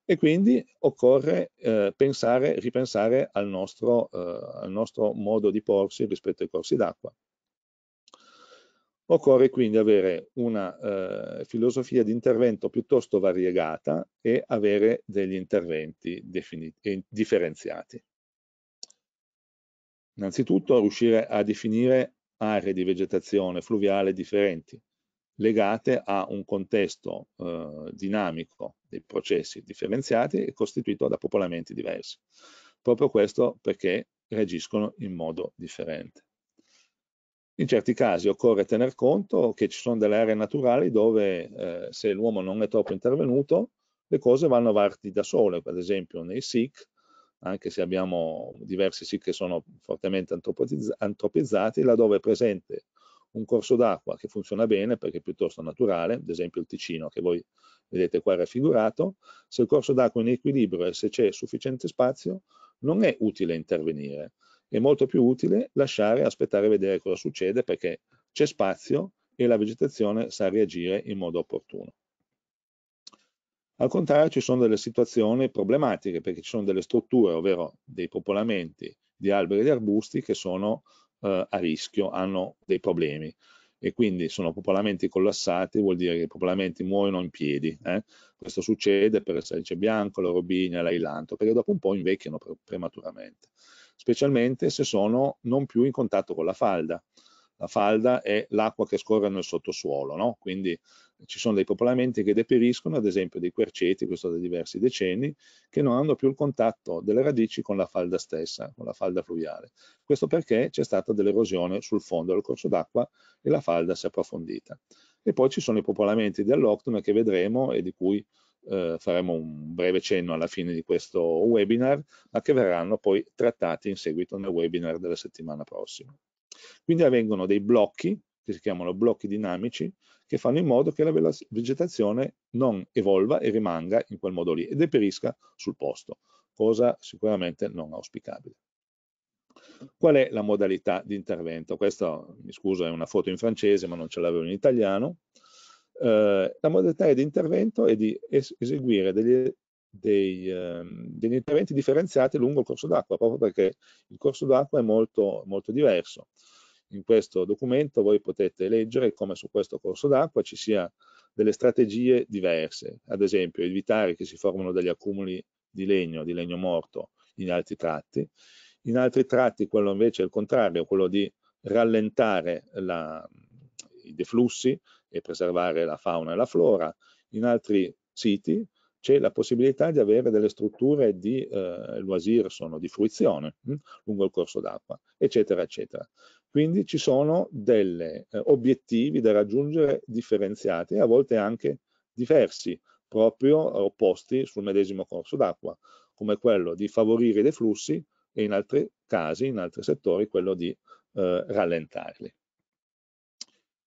E quindi occorre eh, pensare, ripensare al nostro, eh, al nostro modo di porsi rispetto ai corsi d'acqua. Occorre quindi avere una eh, filosofia di intervento piuttosto variegata e avere degli interventi differenziati. Innanzitutto riuscire a definire aree di vegetazione fluviale differenti, legate a un contesto eh, dinamico dei processi differenziati e costituito da popolamenti diversi. Proprio questo perché reagiscono in modo differente. In certi casi occorre tener conto che ci sono delle aree naturali dove eh, se l'uomo non è troppo intervenuto le cose vanno avanti da sole, ad esempio nei SIC anche se abbiamo diversi siti che sono fortemente antropizzati, laddove è presente un corso d'acqua che funziona bene perché è piuttosto naturale, ad esempio il Ticino che voi vedete qua raffigurato, se il corso d'acqua è in equilibrio e se c'è sufficiente spazio, non è utile intervenire, è molto più utile lasciare, aspettare e vedere cosa succede perché c'è spazio e la vegetazione sa reagire in modo opportuno. Al contrario ci sono delle situazioni problematiche perché ci sono delle strutture, ovvero dei popolamenti di alberi e di arbusti che sono eh, a rischio, hanno dei problemi e quindi sono popolamenti collassati, vuol dire che i popolamenti muoiono in piedi. Eh? Questo succede per il salice bianco, la robina, l'ailanto, perché dopo un po' invecchiano prematuramente, specialmente se sono non più in contatto con la falda. La falda è l'acqua che scorre nel sottosuolo, no? quindi ci sono dei popolamenti che deperiscono, ad esempio dei querceti, questo da diversi decenni, che non hanno più il contatto delle radici con la falda stessa, con la falda fluviale. Questo perché c'è stata dell'erosione sul fondo del corso d'acqua e la falda si è approfondita. E poi ci sono i popolamenti di che vedremo e di cui eh, faremo un breve cenno alla fine di questo webinar, ma che verranno poi trattati in seguito nel webinar della settimana prossima. Quindi avvengono dei blocchi, che si chiamano blocchi dinamici, che fanno in modo che la vegetazione non evolva e rimanga in quel modo lì e deperisca sul posto, cosa sicuramente non auspicabile. Qual è la modalità di intervento? Questa, mi scuso, è una foto in francese, ma non ce l'avevo in italiano. Eh, la modalità di intervento è di es eseguire degli, dei, ehm, degli, interventi differenziati lungo il corso d'acqua, proprio perché il corso d'acqua è molto, molto diverso in questo documento voi potete leggere come su questo corso d'acqua ci sia delle strategie diverse, ad esempio evitare che si formino degli accumuli di legno, di legno morto in altri tratti, in altri tratti quello invece è il contrario, quello di rallentare la, i deflussi e preservare la fauna e la flora, in altri siti c'è la possibilità di avere delle strutture di eh, loisir, sono di fruizione mh, mm, lungo il corso d'acqua, eccetera, eccetera. Quindi ci sono degli eh, obiettivi da raggiungere differenziati e a volte anche diversi, proprio opposti sul medesimo corso d'acqua, come quello di favorire i deflussi e in altri casi, in altri settori, quello di eh, rallentarli.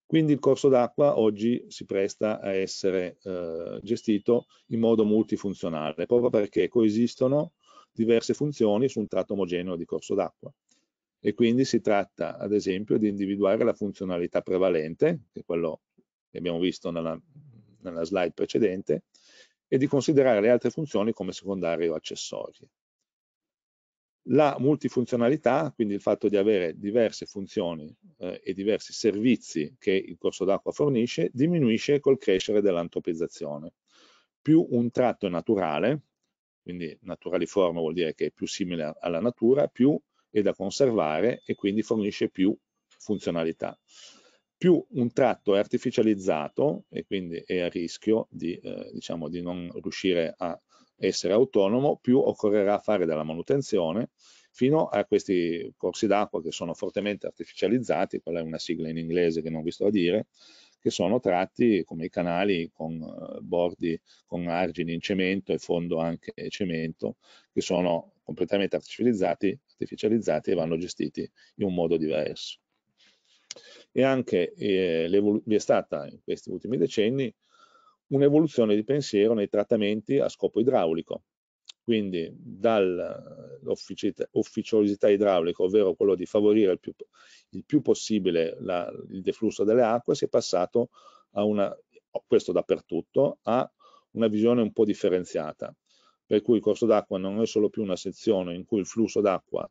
Quindi il corso d'acqua oggi si presta a essere eh, gestito in modo multifunzionale, proprio perché coesistono diverse funzioni su un tratto omogeneo di corso d'acqua. E quindi si tratta, ad esempio, di individuare la funzionalità prevalente, che è quello che abbiamo visto nella, nella slide precedente, e di considerare le altre funzioni come secondarie o accessorie. La multifunzionalità, quindi il fatto di avere diverse funzioni eh, e diversi servizi che il corso d'acqua fornisce, diminuisce col crescere dell'antropizzazione. Più un tratto è naturale, quindi naturaliforme vuol dire che è più simile alla natura, più è da conservare e quindi fornisce più funzionalità. Più un tratto è artificializzato e quindi è a rischio di, eh, diciamo, di non riuscire a essere autonomo, più occorrerà fare della manutenzione fino a questi corsi d'acqua che sono fortemente artificializzati, quella è una sigla in inglese che non vi sto a dire, che sono tratti come i canali con eh, bordi con argini in cemento e fondo anche cemento, che sono completamente artificializzati, artificializzati e vanno gestiti in un modo diverso. E anche eh, vi è stata in questi ultimi decenni un'evoluzione di pensiero nei trattamenti a scopo idraulico, quindi dall'ufficiosità idraulica, ovvero quello di favorire il più, il più possibile la, il deflusso delle acque, si è passato a una, questo dappertutto, a una visione un po' differenziata, per cui il corso d'acqua non è solo più una sezione in cui il flusso d'acqua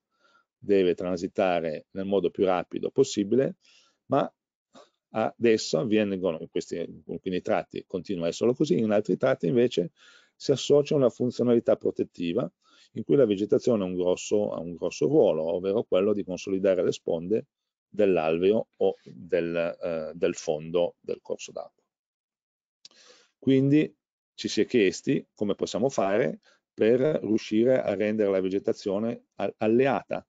deve transitare nel modo più rapido possibile, ma adesso avvengono in questi in alcuni tratti continua a essere così, in altri tratti invece si associa una funzionalità protettiva in cui la vegetazione ha un grosso, ha un grosso ruolo, ovvero quello di consolidare le sponde dell'alveo o del, eh, del fondo del corso d'acqua. Quindi ci si è chiesti come possiamo fare per riuscire a rendere la vegetazione alleata,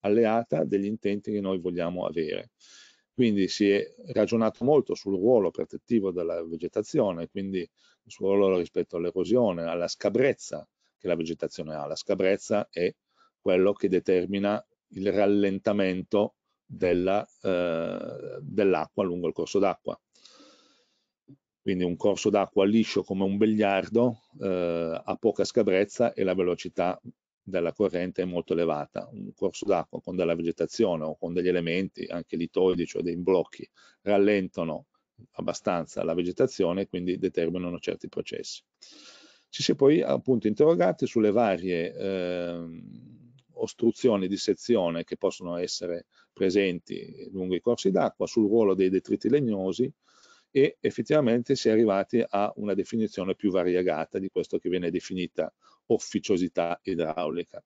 alleata degli intenti che noi vogliamo avere. Quindi si è ragionato molto sul ruolo protettivo della vegetazione, quindi sul ruolo rispetto all'erosione, alla scabrezza che la vegetazione ha. La scabrezza è quello che determina il rallentamento eh, dell'acqua eh, dell lungo il corso d'acqua. Quindi un corso d'acqua liscio come un begliardo eh, ha poca scabrezza e la velocità della corrente è molto elevata. Un corso d'acqua con della vegetazione o con degli elementi, anche litoidi, cioè dei blocchi, rallentano abbastanza la vegetazione e quindi determinano certi processi. Ci si è poi appunto interrogati sulle varie eh, ostruzioni di sezione che possono essere presenti lungo i corsi d'acqua, sul ruolo dei detriti legnosi e effettivamente si è arrivati a una definizione più variegata di questo che viene definita officiosità idraulica.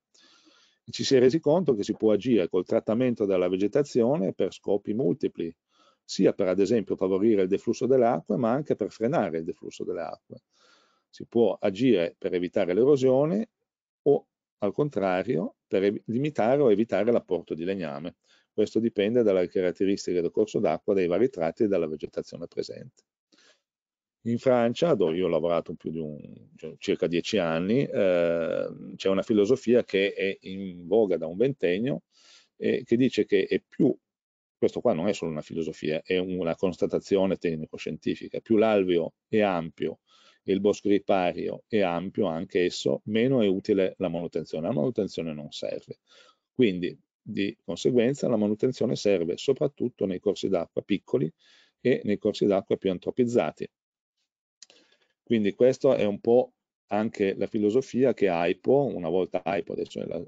Ci si è resi conto che si può agire col trattamento della vegetazione per scopi multipli, sia per ad esempio favorire il deflusso delle acque, ma anche per frenare il deflusso delle acque. Si può agire per evitare l'erosione o al contrario per limitare o evitare l'apporto di legname. Questo dipende dalle caratteristiche del corso d'acqua, dei vari tratti e dalla vegetazione presente. In Francia, dove io ho lavorato più di un, cioè, circa dieci anni, eh, c'è una filosofia che è in voga da un ventennio e che dice che è più, questo qua non è solo una filosofia, è una constatazione tecnico-scientifica, più l'alveo è ampio e il bosco ripario è ampio anche esso, meno è utile la manutenzione. La manutenzione non serve. Quindi, di conseguenza, la manutenzione serve soprattutto nei corsi d'acqua piccoli e nei corsi d'acqua più antropizzati, quindi questa è un po' anche la filosofia che AIPO, una volta AIPO, adesso è la,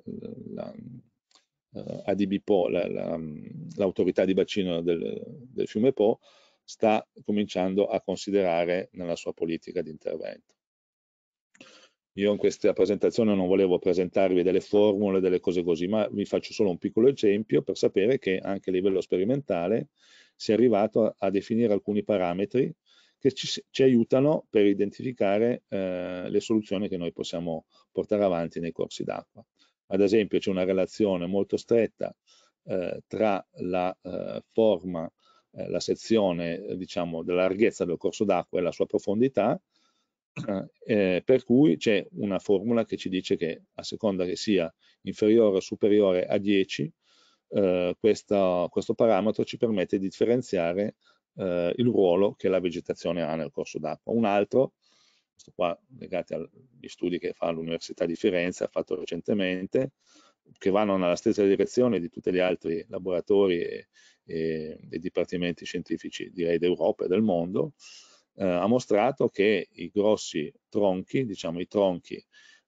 la, eh, la ADB Po, mm, l'autorità la, di bacino del, del fiume Po, sta cominciando a considerare nella sua politica di intervento. Io in questa presentazione non volevo presentarvi delle formule, delle cose così, ma vi faccio solo un piccolo esempio per sapere che anche a livello sperimentale si è arrivato a, a definire alcuni parametri che ci, ci aiutano per identificare eh, le soluzioni che noi possiamo portare avanti nei corsi d'acqua. Ad esempio c'è una relazione molto stretta eh, tra la eh, forma, eh, la sezione eh, diciamo, della larghezza del corso d'acqua e la sua profondità, eh, eh, per cui c'è una formula che ci dice che a seconda che sia inferiore o superiore a 10 eh, questa, questo parametro ci permette di differenziare eh, il ruolo che la vegetazione ha nel corso d'acqua. Un altro, questo qua legato agli studi che fa l'Università di Firenze, ha fatto recentemente, che vanno nella stessa direzione di tutti gli altri laboratori e, e, e dipartimenti scientifici, direi d'Europa e del mondo, eh, ha mostrato che i grossi tronchi, diciamo i tronchi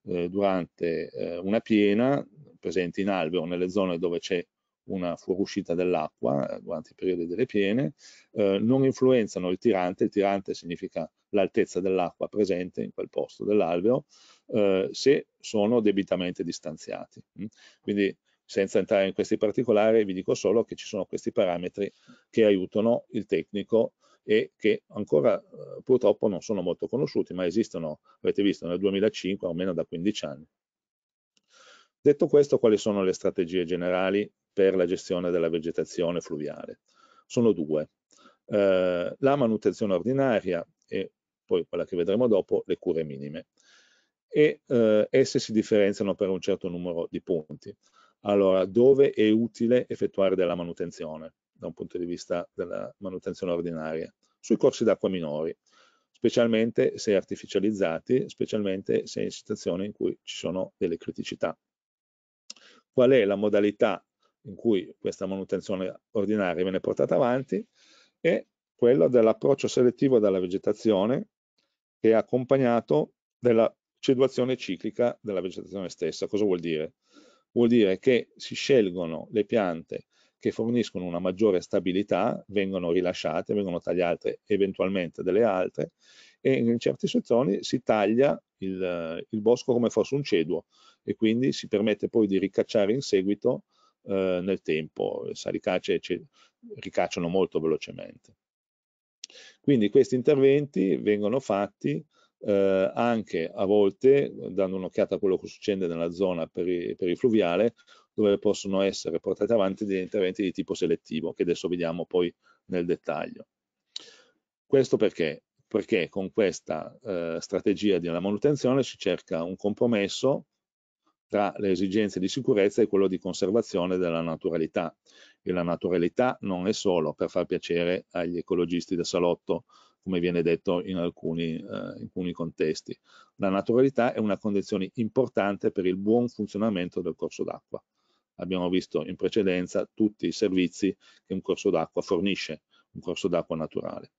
eh, durante eh, una piena, presenti in alveo nelle zone dove c'è una fuoriuscita dell'acqua eh, durante i periodi delle piene, eh, non influenzano il tirante, il tirante significa l'altezza dell'acqua presente in quel posto dell'alveo, eh, se sono debitamente distanziati. Mm. Quindi senza entrare in questi particolari vi dico solo che ci sono questi parametri che aiutano il tecnico e che ancora eh, purtroppo non sono molto conosciuti, ma esistono, avete visto, nel 2005, almeno da 15 anni. Detto questo, quali sono le strategie generali per la gestione della vegetazione fluviale. Sono due. Eh, la manutenzione ordinaria e poi quella che vedremo dopo, le cure minime. E eh, esse si differenziano per un certo numero di punti. Allora, dove è utile effettuare della manutenzione da un punto di vista della manutenzione ordinaria? Sui corsi d'acqua minori, specialmente se artificializzati, specialmente se in situazioni in cui ci sono delle criticità. Qual è la modalità in cui questa manutenzione ordinaria viene portata avanti, e quello dell'approccio selettivo della vegetazione che è accompagnato della ceduazione ciclica della vegetazione stessa. Cosa vuol dire? Vuol dire che si scelgono le piante che forniscono una maggiore stabilità, vengono rilasciate, vengono tagliate eventualmente delle altre e in certe situazioni si taglia il, il bosco come fosse un ceduo e quindi si permette poi di ricacciare in seguito eh, nel tempo, si ricaccia, ricacciano molto velocemente. Quindi questi interventi vengono fatti eh, anche a volte dando un'occhiata a quello che succede nella zona perifluviale dove possono essere portati avanti degli interventi di tipo selettivo che adesso vediamo poi nel dettaglio. Questo perché? Perché con questa eh, strategia della manutenzione si cerca un compromesso tra le esigenze di sicurezza e quello di conservazione della naturalità. E la naturalità non è solo per far piacere agli ecologisti da salotto, come viene detto in alcuni, eh, in alcuni contesti. La naturalità è una condizione importante per il buon funzionamento del corso d'acqua. Abbiamo visto in precedenza tutti i servizi che un corso d'acqua fornisce, un corso d'acqua naturale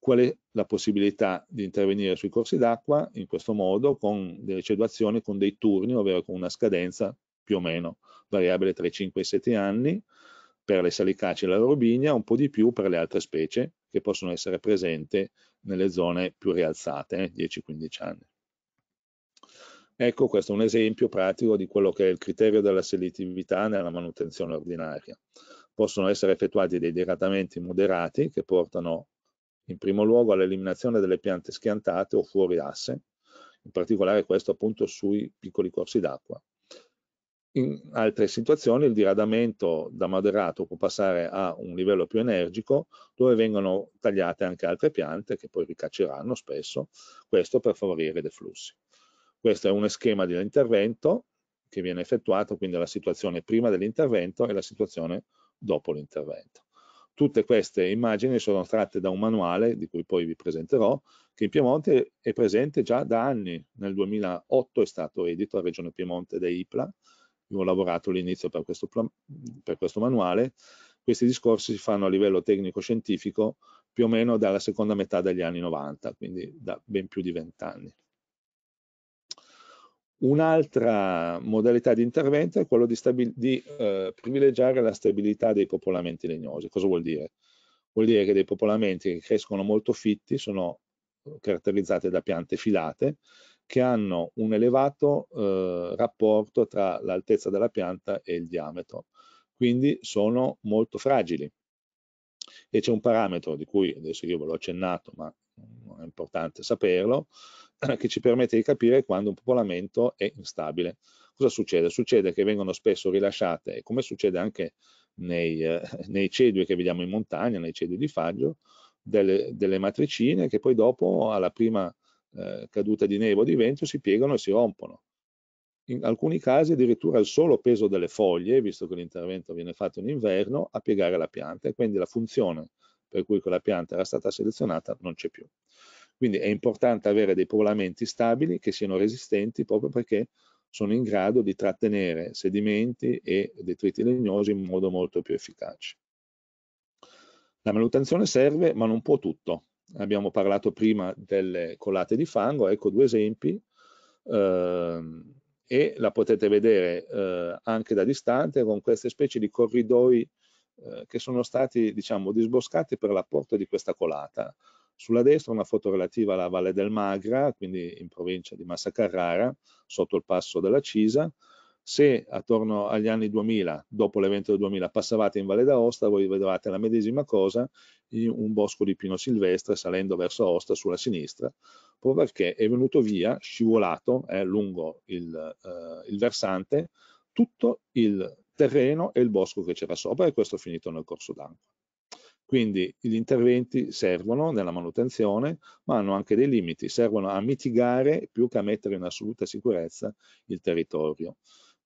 qual è la possibilità di intervenire sui corsi d'acqua in questo modo con delle ceduazioni, con dei turni, ovvero con una scadenza più o meno variabile tra i 5 e i 7 anni per le salicacee e la robigna, un po' di più per le altre specie che possono essere presenti nelle zone più rialzate, eh, 10-15 anni. Ecco, questo è un esempio pratico di quello che è il criterio della selettività nella manutenzione ordinaria. Possono essere effettuati dei deratamenti moderati che portano in primo luogo all'eliminazione delle piante schiantate o fuori asse, in particolare questo appunto sui piccoli corsi d'acqua. In altre situazioni il diradamento da moderato può passare a un livello più energico dove vengono tagliate anche altre piante che poi ricacceranno spesso, questo per favorire i deflussi. Questo è uno schema dell'intervento che viene effettuato, quindi la situazione prima dell'intervento e la situazione dopo l'intervento. Tutte queste immagini sono tratte da un manuale, di cui poi vi presenterò, che in Piemonte è presente già da anni. Nel 2008 è stato edito a Regione Piemonte da IPLA, io ho lavorato all'inizio per, per questo manuale. Questi discorsi si fanno a livello tecnico-scientifico più o meno dalla seconda metà degli anni 90, quindi da ben più di vent'anni. Un'altra modalità di intervento è quello di, di eh, privilegiare la stabilità dei popolamenti legnosi. Cosa vuol dire? Vuol dire che dei popolamenti che crescono molto fitti sono eh, caratterizzati da piante filate che hanno un elevato eh, rapporto tra l'altezza della pianta e il diametro, quindi sono molto fragili. E c'è un parametro di cui adesso io ve l'ho accennato, ma è importante saperlo, eh, che ci permette di capire quando un popolamento è instabile. Cosa succede? Succede che vengono spesso rilasciate, come succede anche nei, eh, nei cedui che vediamo in montagna, nei cedui di faggio, delle, delle matricine che poi dopo alla prima eh, caduta di neve o di vento si piegano e si rompono. In alcuni casi addirittura il solo peso delle foglie, visto che l'intervento viene fatto in inverno, a piegare la pianta e quindi la funzione per cui quella pianta era stata selezionata non c'è più. Quindi è importante avere dei popolamenti stabili che siano resistenti proprio perché sono in grado di trattenere sedimenti e detriti legnosi in modo molto più efficace. La manutenzione serve, ma non può tutto. Abbiamo parlato prima delle colate di fango, ecco due esempi, eh, e la potete vedere eh, anche da distante con queste specie di corridoi eh, che sono stati diciamo, disboscati per l'apporto di questa colata. Sulla destra una foto relativa alla Valle del Magra, quindi in provincia di Massa Carrara, sotto il passo della Cisa. Se attorno agli anni 2000, dopo l'evento del 2000, passavate in Valle d'Aosta, voi vedevate la medesima cosa, in un bosco di pino silvestre salendo verso Aosta sulla sinistra, proprio perché è venuto via, scivolato eh, lungo il, eh, il versante, tutto il terreno e il bosco che c'era sopra e questo è finito nel corso d'acqua. Quindi gli interventi servono nella manutenzione, ma hanno anche dei limiti, servono a mitigare più che a mettere in assoluta sicurezza il territorio.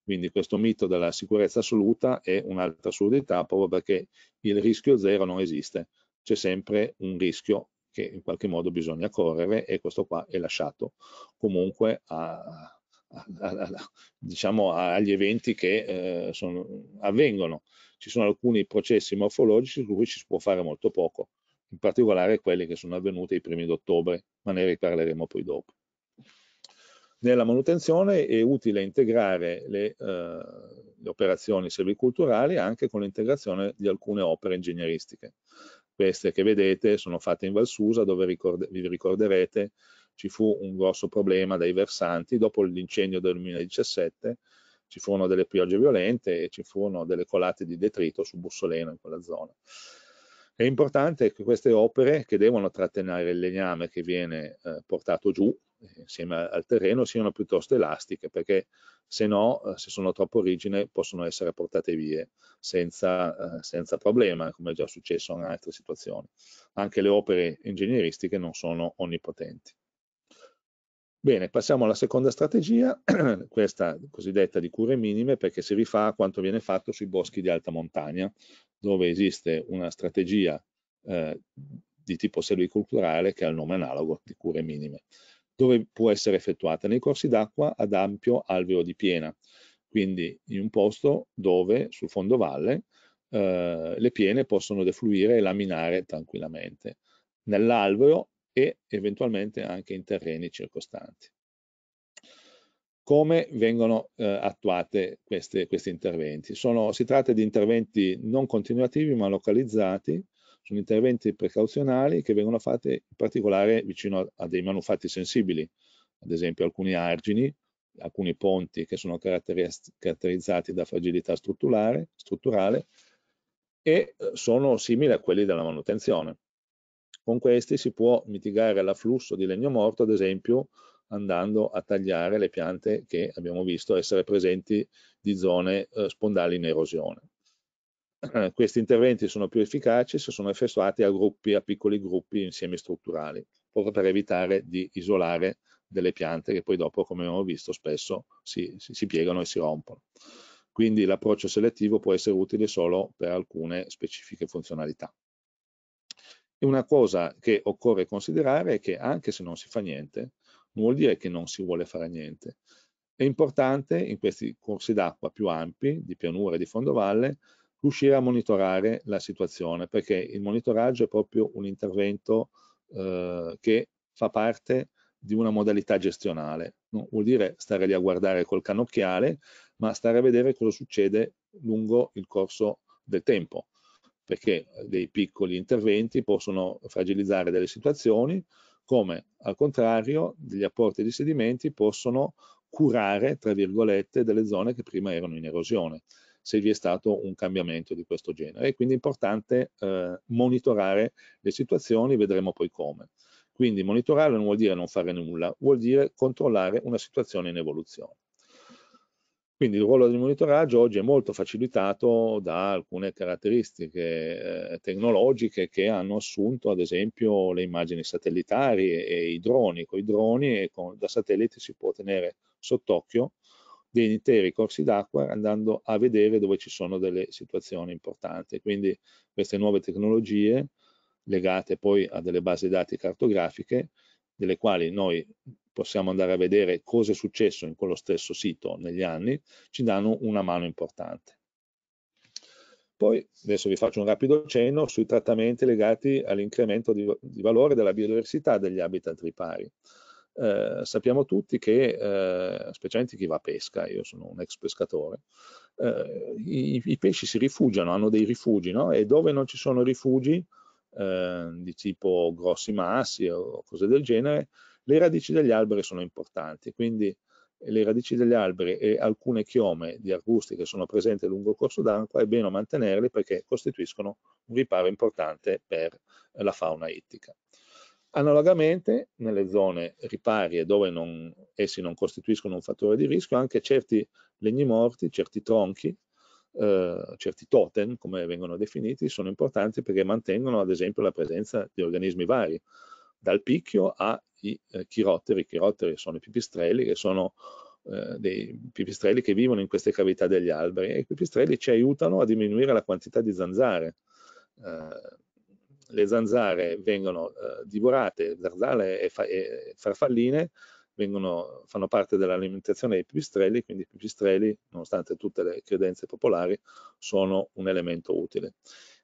Quindi questo mito della sicurezza assoluta è un'altra assurdità proprio perché il rischio zero non esiste, c'è sempre un rischio che in qualche modo bisogna correre e questo qua è lasciato comunque a, a, a, diciamo agli eventi che eh, sono, avvengono. Ci sono alcuni processi morfologici su cui ci si può fare molto poco, in particolare quelli che sono avvenuti i primi d'ottobre, ma ne riparleremo poi dopo. Nella manutenzione è utile integrare le, eh, le operazioni serviculturali anche con l'integrazione di alcune opere ingegneristiche. Queste che vedete sono fatte in Valsusa, dove ricord vi ricorderete ci fu un grosso problema dai versanti, dopo l'incendio del 2017 ci furono delle piogge violente e ci furono delle colate di detrito su Bussoleno in quella zona. È importante che queste opere che devono trattenere il legname che viene eh, portato giù eh, insieme al terreno siano piuttosto elastiche perché se no, eh, se sono troppo rigide, possono essere portate via senza, eh, senza problema, come è già successo in altre situazioni. Anche le opere ingegneristiche non sono onnipotenti. Bene, passiamo alla seconda strategia, questa cosiddetta di cure minime, perché si rifà a quanto viene fatto sui boschi di alta montagna, dove esiste una strategia eh, di tipo selvicolturale che ha il nome analogo di cure minime, dove può essere effettuata nei corsi d'acqua ad ampio alveo di piena, quindi in un posto dove sul fondovalle eh, le piene possono defluire e laminare tranquillamente. Nell'alveo e eventualmente anche in terreni circostanti. Come vengono eh, attuate queste, questi interventi? Sono, si tratta di interventi non continuativi ma localizzati, sono interventi precauzionali che vengono fatti in particolare vicino a, a dei manufatti sensibili, ad esempio alcuni argini, alcuni ponti che sono caratterizzati da fragilità strutturale, strutturale e eh, sono simili a quelli della manutenzione. Con questi si può mitigare l'afflusso di legno morto, ad esempio andando a tagliare le piante che abbiamo visto essere presenti di zone eh, spondali in erosione. questi interventi sono più efficaci se sono effettuati a gruppi, a piccoli gruppi insieme strutturali, proprio per evitare di isolare delle piante che poi dopo, come abbiamo visto, spesso si, si, si piegano e si rompono. Quindi l'approccio selettivo può essere utile solo per alcune specifiche funzionalità una cosa che occorre considerare è che anche se non si fa niente, non vuol dire che non si vuole fare niente. È importante in questi corsi d'acqua più ampi, di pianura e di fondovalle, riuscire a monitorare la situazione, perché il monitoraggio è proprio un intervento eh, che fa parte di una modalità gestionale. Non vuol dire stare lì a guardare col cannocchiale, ma stare a vedere cosa succede lungo il corso del tempo perché dei piccoli interventi possono fragilizzare delle situazioni, come al contrario degli apporti di sedimenti possono curare, tra virgolette, delle zone che prima erano in erosione, se vi è stato un cambiamento di questo genere. E quindi è importante eh, monitorare le situazioni, vedremo poi come. Quindi monitorare non vuol dire non fare nulla, vuol dire controllare una situazione in evoluzione. Quindi il ruolo del monitoraggio oggi è molto facilitato da alcune caratteristiche eh, tecnologiche che hanno assunto ad esempio le immagini satellitari e, i droni. Con i droni e eh, con, da satellite si può tenere sott'occhio degli interi corsi d'acqua andando a vedere dove ci sono delle situazioni importanti. Quindi queste nuove tecnologie legate poi a delle basi dati cartografiche delle quali noi possiamo andare a vedere cosa è successo in quello stesso sito negli anni, ci danno una mano importante. Poi adesso vi faccio un rapido cenno sui trattamenti legati all'incremento di, di, valore della biodiversità degli habitat ripari. Eh, sappiamo tutti che, eh, specialmente chi va a pesca, io sono un ex pescatore, eh, i, i, pesci si rifugiano, hanno dei rifugi, no? e dove non ci sono rifugi eh, di tipo grossi massi o cose del genere, le radici degli alberi sono importanti, quindi le radici degli alberi e alcune chiome di arbusti che sono presenti lungo il corso d'acqua è bene mantenerli perché costituiscono un riparo importante per la fauna ittica. Analogamente, nelle zone riparie dove non, essi non costituiscono un fattore di rischio, anche certi legni morti, certi tronchi, eh, certi totem, come vengono definiti, sono importanti perché mantengono ad esempio la presenza di organismi vari, dal picchio a i eh, chirotteri. I chirotteri sono i pipistrelli che sono eh, dei pipistrelli che vivono in queste cavità degli alberi e i pipistrelli ci aiutano a diminuire la quantità di zanzare. Eh, le zanzare vengono eh, divorate, zarzale e, fa e farfalline vengono, fanno parte dell'alimentazione dei pipistrelli, quindi i pipistrelli, nonostante tutte le credenze popolari, sono un elemento utile.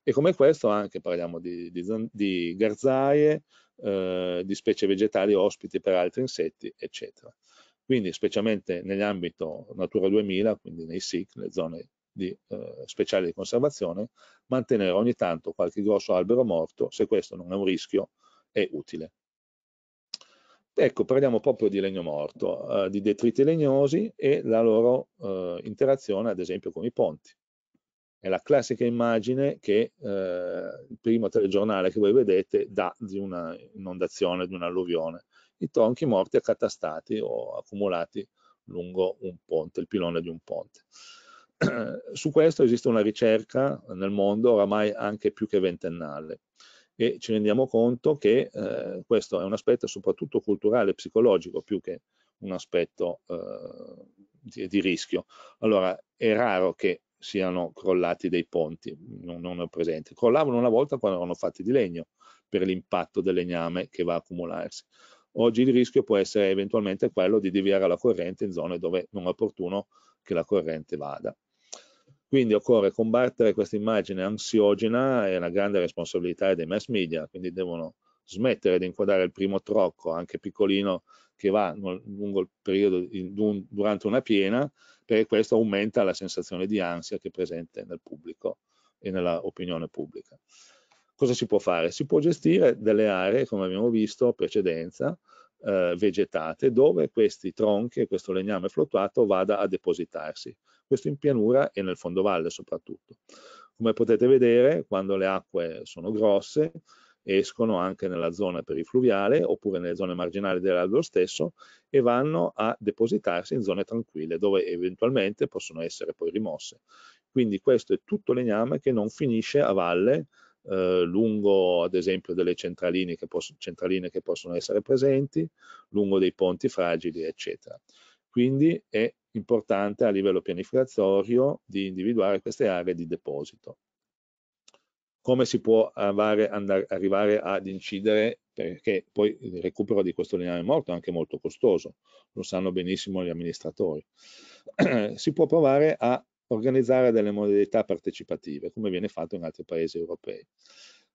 E come questo anche parliamo di, di, di garzaie, eh, di specie vegetali ospiti per altri insetti, eccetera. Quindi specialmente nell'ambito Natura 2000, quindi nei SIC, le zone di, eh, speciali di conservazione, mantenere ogni tanto qualche grosso albero morto, se questo non è un rischio, è utile. Ecco, parliamo proprio di legno morto, eh, di detriti legnosi e la loro eh, interazione ad esempio con i ponti. È la classica immagine che eh, il primo telegiornale che voi vedete dà di una inondazione, di un'alluvione. I tonchi morti accatastati o accumulati lungo un ponte, il pilone di un ponte. Su questo esiste una ricerca nel mondo oramai anche più che ventennale e ci rendiamo conto che eh, questo è un aspetto soprattutto culturale e psicologico più che un aspetto eh, di, di, rischio. Allora è raro che siano crollati dei ponti, non, non ho presente. Crollavano una volta quando erano fatti di legno per l'impatto del legname che va a accumularsi. Oggi il rischio può essere eventualmente quello di deviare la corrente in zone dove non è opportuno che la corrente vada. Quindi occorre combattere questa immagine ansiogena e la grande responsabilità dei mass media, quindi devono smettere di inquadrare il primo trocco, anche piccolino, che va lungo il periodo durante una piena, perché questo aumenta la sensazione di ansia che è presente nel pubblico e nell'opinione pubblica. Cosa si può fare? Si può gestire delle aree, come abbiamo visto precedenza, eh, vegetate, dove questi tronchi e questo legname fluttuato vada a depositarsi. Questo in pianura e nel fondovalle soprattutto. Come potete vedere, quando le acque sono grosse, escono anche nella zona perifluviale oppure nelle zone marginali dell'albero stesso e vanno a depositarsi in zone tranquille dove eventualmente possono essere poi rimosse. Quindi questo è tutto legname che non finisce a valle eh, lungo ad esempio delle centraline che, centraline che possono essere presenti, lungo dei ponti fragili eccetera. Quindi è importante a livello pianificatorio di individuare queste aree di deposito come si può andare, arrivare ad incidere perché poi il recupero di questo lineare morto è anche molto costoso, lo sanno benissimo gli amministratori. si può provare a organizzare delle modalità partecipative, come viene fatto in altri paesi europei.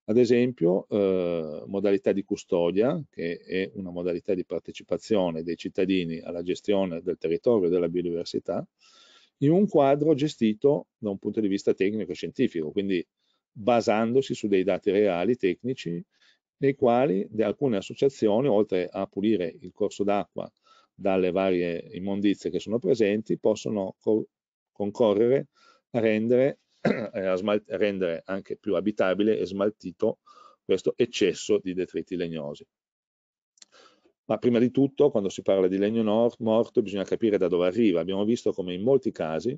Ad esempio, eh, modalità di custodia, che è una modalità di partecipazione dei cittadini alla gestione del territorio e della biodiversità, in un quadro gestito da un punto di vista tecnico e scientifico, quindi basandosi su dei dati reali, tecnici, nei quali alcune associazioni, oltre a pulire il corso d'acqua dalle varie immondizie che sono presenti, possono co concorrere a rendere, eh, a rendere, anche più abitabile e smaltito questo eccesso di detriti legnosi. Ma prima di tutto, quando si parla di legno morto, bisogna capire da dove arriva. Abbiamo visto come in molti casi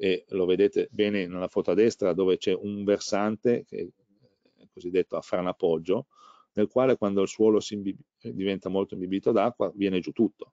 e lo vedete bene nella foto a destra dove c'è un versante che è cosiddetto a franapoggio nel quale quando il suolo diventa molto imbibito d'acqua viene giù tutto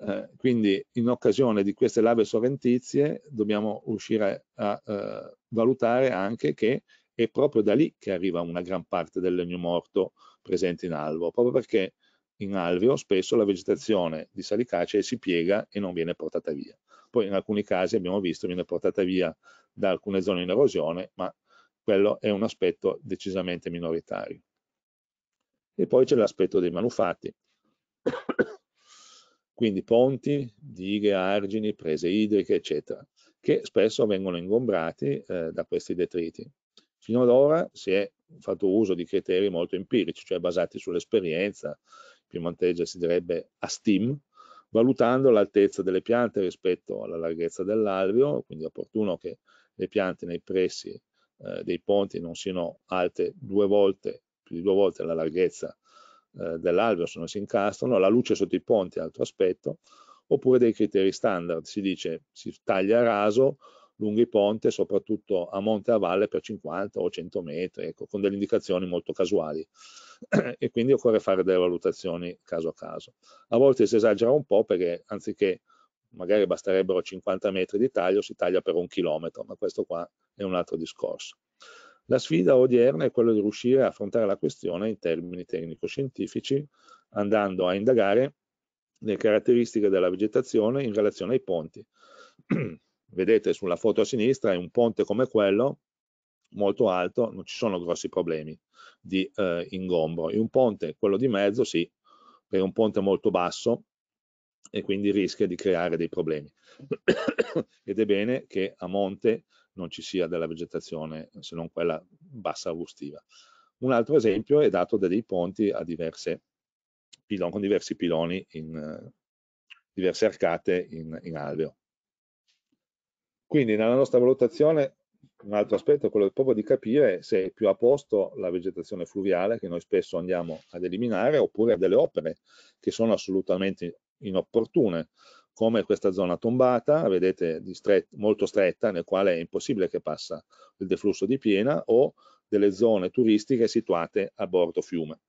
eh, quindi in occasione di queste lave sorrentizie dobbiamo riuscire a eh, valutare anche che è proprio da lì che arriva una gran parte del legno morto presente in alvo, proprio perché in alveo spesso la vegetazione di salicacee si piega e non viene portata via poi in alcuni casi abbiamo visto viene portata via da alcune zone in erosione, ma quello è un aspetto decisamente minoritario. E poi c'è l'aspetto dei manufatti, quindi ponti, dighe, argini, prese idriche, eccetera, che spesso vengono ingombrati eh, da questi detriti. Fino ad ora si è fatto uso di criteri molto empirici, cioè basati sull'esperienza, in piemontese si direbbe a STEAM, valutando l'altezza delle piante rispetto alla larghezza dell'alveo, quindi è opportuno che le piante nei pressi eh, dei ponti non siano alte due volte, più di due volte la larghezza eh, dell'alveo se non si incastrano, la luce sotto i ponti è altro aspetto, oppure dei criteri standard, si dice si taglia a raso lungo i ponti, soprattutto a monte e a valle per 50 o 100 metri, ecco, con delle indicazioni molto casuali. e quindi occorre fare delle valutazioni caso a caso. A volte si esagera un po' perché anziché magari basterebbero 50 metri di taglio, si taglia per un chilometro, ma questo qua è un altro discorso. La sfida odierna è quella di riuscire a affrontare la questione in termini tecnico-scientifici, andando a indagare le caratteristiche della vegetazione in relazione ai ponti. Vedete sulla foto a sinistra è un ponte come quello molto alto non ci sono grossi problemi di eh, ingombro. In un ponte, quello di mezzo, sì, è un ponte molto basso e quindi rischia di creare dei problemi. Ed è bene che a monte non ci sia della vegetazione se non quella bassa arbustiva. Un altro esempio è dato da dei ponti a diverse, con diversi piloni in diverse arcate in, in alveo. Quindi nella nostra valutazione un altro aspetto è quello proprio di capire se è più a posto la vegetazione fluviale che noi spesso andiamo ad eliminare oppure delle opere che sono assolutamente inopportune come questa zona tombata, vedete stret molto stretta, nel quale è impossibile che passa il deflusso di piena o delle zone turistiche situate a bordo fiume.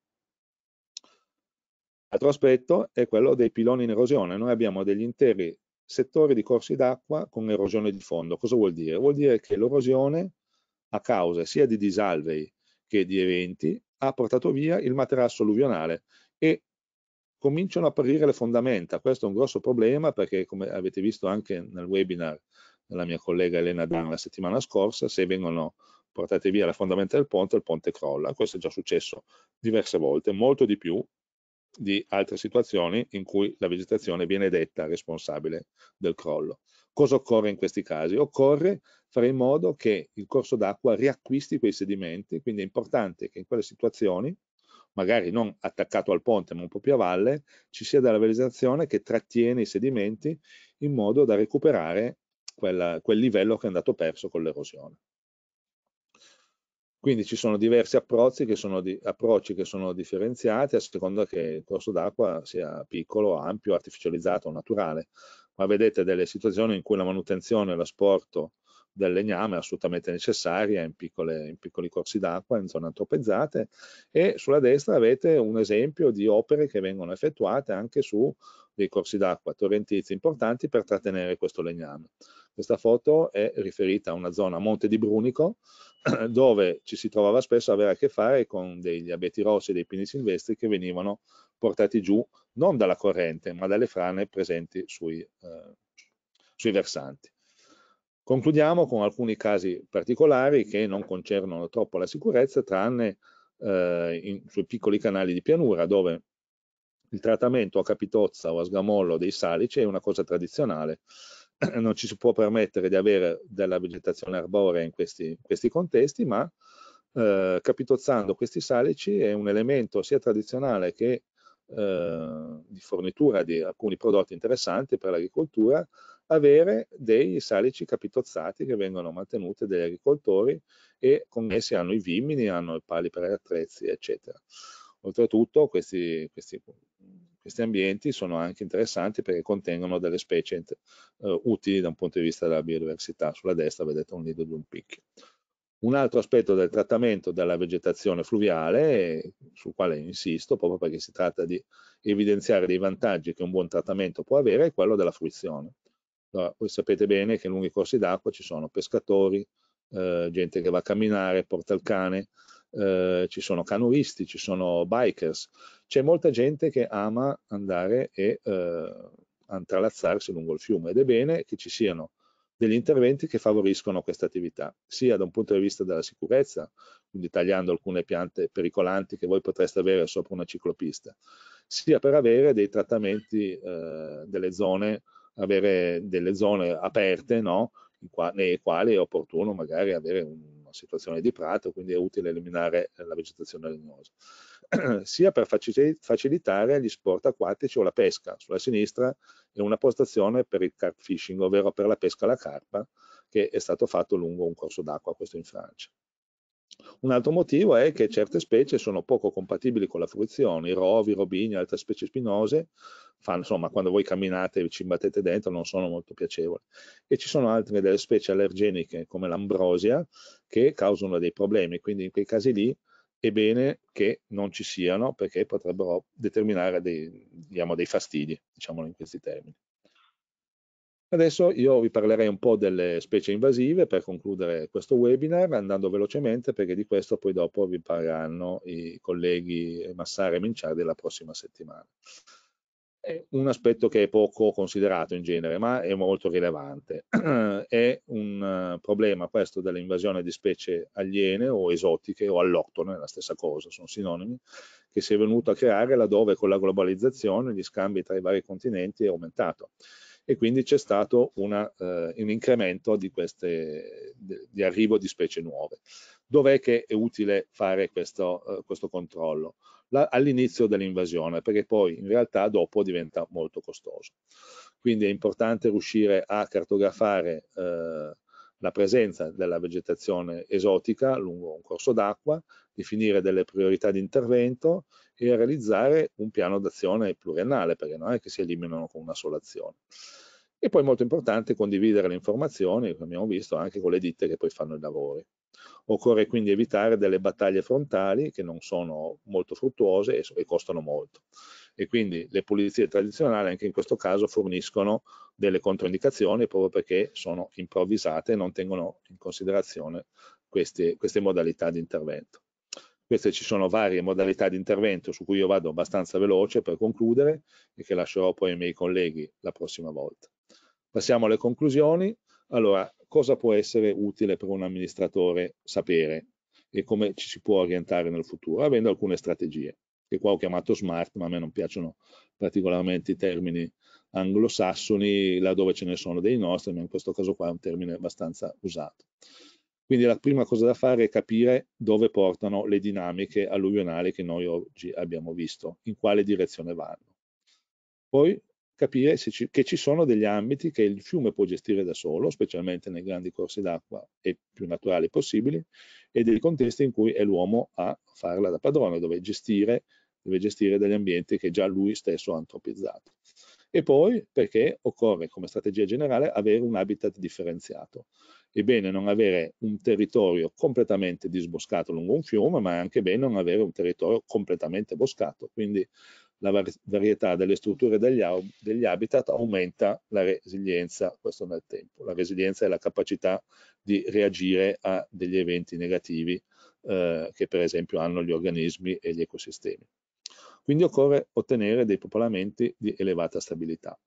Altro aspetto è quello dei piloni in erosione. Noi abbiamo degli interi settori di corsi d'acqua con erosione di fondo. Cosa vuol dire? Vuol dire che l'erosione a causa sia di disalvei che di eventi ha portato via il materasso alluvionale e cominciano a apparire le fondamenta. Questo è un grosso problema perché come avete visto anche nel webinar della mia collega Elena Dan la settimana scorsa, se vengono portate via le fondamenta del ponte, il ponte crolla. Questo è già successo diverse volte, molto di più di altre situazioni in cui la vegetazione viene detta responsabile del crollo. Cosa occorre in questi casi? Occorre fare in modo che il corso d'acqua riacquisti quei sedimenti, quindi è importante che in quelle situazioni, magari non attaccato al ponte ma un po' più a valle, ci sia della vegetazione che trattiene i sedimenti in modo da recuperare quella, quel livello che è andato perso con l'erosione. Quindi ci sono diversi approcci che sono, di, approcci che sono differenziati a seconda che il corso d'acqua sia piccolo, ampio, artificializzato o naturale. Ma vedete delle situazioni in cui la manutenzione e l'asporto del legname assolutamente necessaria in, piccole, in piccoli corsi d'acqua, in zone antropizzate e sulla destra avete un esempio di opere che vengono effettuate anche su dei corsi d'acqua torrentizi importanti per trattenere questo legname. Questa foto è riferita a una zona a Monte di Brunico dove ci si trovava spesso a avere a che fare con degli abeti rossi e dei pini silvestri che venivano portati giù non dalla corrente ma dalle frane presenti sui, eh, sui versanti. Concludiamo con alcuni casi particolari che non concernono troppo la sicurezza, tranne eh, in, sui piccoli canali di pianura, dove il trattamento a capitozza o a sgamollo dei salici è una cosa tradizionale. Non ci si può permettere di avere della vegetazione arborea in questi, questi contesti, ma eh, capitozzando questi salici è un elemento sia tradizionale che eh, di fornitura di alcuni prodotti interessanti per l'agricoltura, avere dei salici capitozzati che vengono mantenuti dagli agricoltori e con essi hanno i vimini, hanno i pali per attrezzi, eccetera. Oltretutto questi, questi, questi ambienti sono anche interessanti perché contengono delle specie eh, utili da un punto di vista della biodiversità. Sulla destra vedete un nido di un picchio. Un altro aspetto del trattamento della vegetazione fluviale, sul quale insisto, proprio perché si tratta di evidenziare dei vantaggi che un buon trattamento può avere, è quello della fruizione. Allora, voi sapete bene che lungo i corsi d'acqua ci sono pescatori, eh, gente che va a camminare, porta il cane, eh, ci sono canoisti, ci sono bikers, c'è molta gente che ama andare e eh, intralazzarsi lungo il fiume ed è bene che ci siano degli interventi che favoriscono questa attività, sia da un punto di vista della sicurezza, quindi tagliando alcune piante pericolanti che voi potreste avere sopra una ciclopista, sia per avere dei trattamenti eh, delle zone avere delle zone aperte no? nei quali è opportuno magari avere una situazione di prato, quindi è utile eliminare eh, la vegetazione legnosa. Sia per facilitare gli sport acquatici o la pesca. Sulla sinistra è una postazione per il carp fishing, ovvero per la pesca alla carpa, che è stato fatto lungo un corso d'acqua, questo in Francia. Un altro motivo è che certe specie sono poco compatibili con la fruizione, i rovi, i robini, e altre specie spinose, fanno, insomma quando voi camminate e ci imbattete dentro non sono molto piacevoli. E ci sono altre delle specie allergeniche come l'ambrosia che causano dei problemi, quindi in quei casi lì è bene che non ci siano perché potrebbero determinare dei, diciamo, dei fastidi, diciamolo in questi termini. Adesso io vi parlerei un po' delle specie invasive per concludere questo webinar andando velocemente perché di questo poi dopo vi parleranno i colleghi Massara e Minciardi la prossima settimana. È un aspetto che è poco considerato in genere ma è molto rilevante. è un eh, problema questo dell'invasione di specie aliene o esotiche o alloctone, la stessa cosa, sono sinonimi, che si è venuto a creare laddove con la globalizzazione gli scambi tra i vari continenti è aumentato e quindi c'è stato una, eh, un incremento di, queste, di, arrivo di specie nuove. Dov'è che è utile fare questo, eh, questo controllo? all'inizio dell'invasione, perché poi in realtà dopo diventa molto costoso. Quindi è importante riuscire a cartografare eh, la presenza della vegetazione esotica lungo un corso d'acqua, definire delle priorità di intervento e realizzare un piano d'azione pluriannale, perché non è che si eliminano con una sola azione. E poi molto importante condividere le informazioni, come abbiamo visto, anche con le ditte che poi fanno i lavori. Occorre quindi evitare delle battaglie frontali che non sono molto fruttuose e, costano molto e quindi le pulizie tradizionali anche in questo caso forniscono delle controindicazioni proprio perché sono improvvisate e non tengono in considerazione queste, queste modalità di intervento. Queste ci sono varie modalità di intervento su cui io vado abbastanza veloce per concludere e che lascerò poi ai miei colleghi la prossima volta. Passiamo alle conclusioni. Allora, cosa può essere utile per un amministratore sapere e come ci si può orientare nel futuro, avendo alcune strategie che qua ho chiamato smart, ma a me non piacciono particolarmente i termini anglosassoni, laddove ce ne sono dei nostri, ma in questo caso qua è un termine abbastanza usato. Quindi la prima cosa da fare è capire dove portano le dinamiche alluvionali che noi oggi abbiamo visto, in quale direzione vanno. Poi capire ci, che ci sono degli ambiti che il fiume può gestire da solo, specialmente nei grandi corsi d'acqua e più naturali possibili, e dei contesti in cui è l'uomo a farla da padrone, dove gestire, deve gestire degli ambienti che già lui stesso ha antropizzato. E poi perché occorre come strategia generale avere un habitat differenziato. È bene non avere un territorio completamente disboscato lungo un fiume, ma è anche bene non avere un territorio completamente boscato. Quindi la var- varietà delle strutture degli, degli, habitat aumenta la resilienza, questo nel tempo. La resilienza è la capacità di reagire a degli eventi negativi eh, che per esempio hanno gli organismi e gli ecosistemi. Quindi occorre ottenere dei popolamenti di elevata stabilità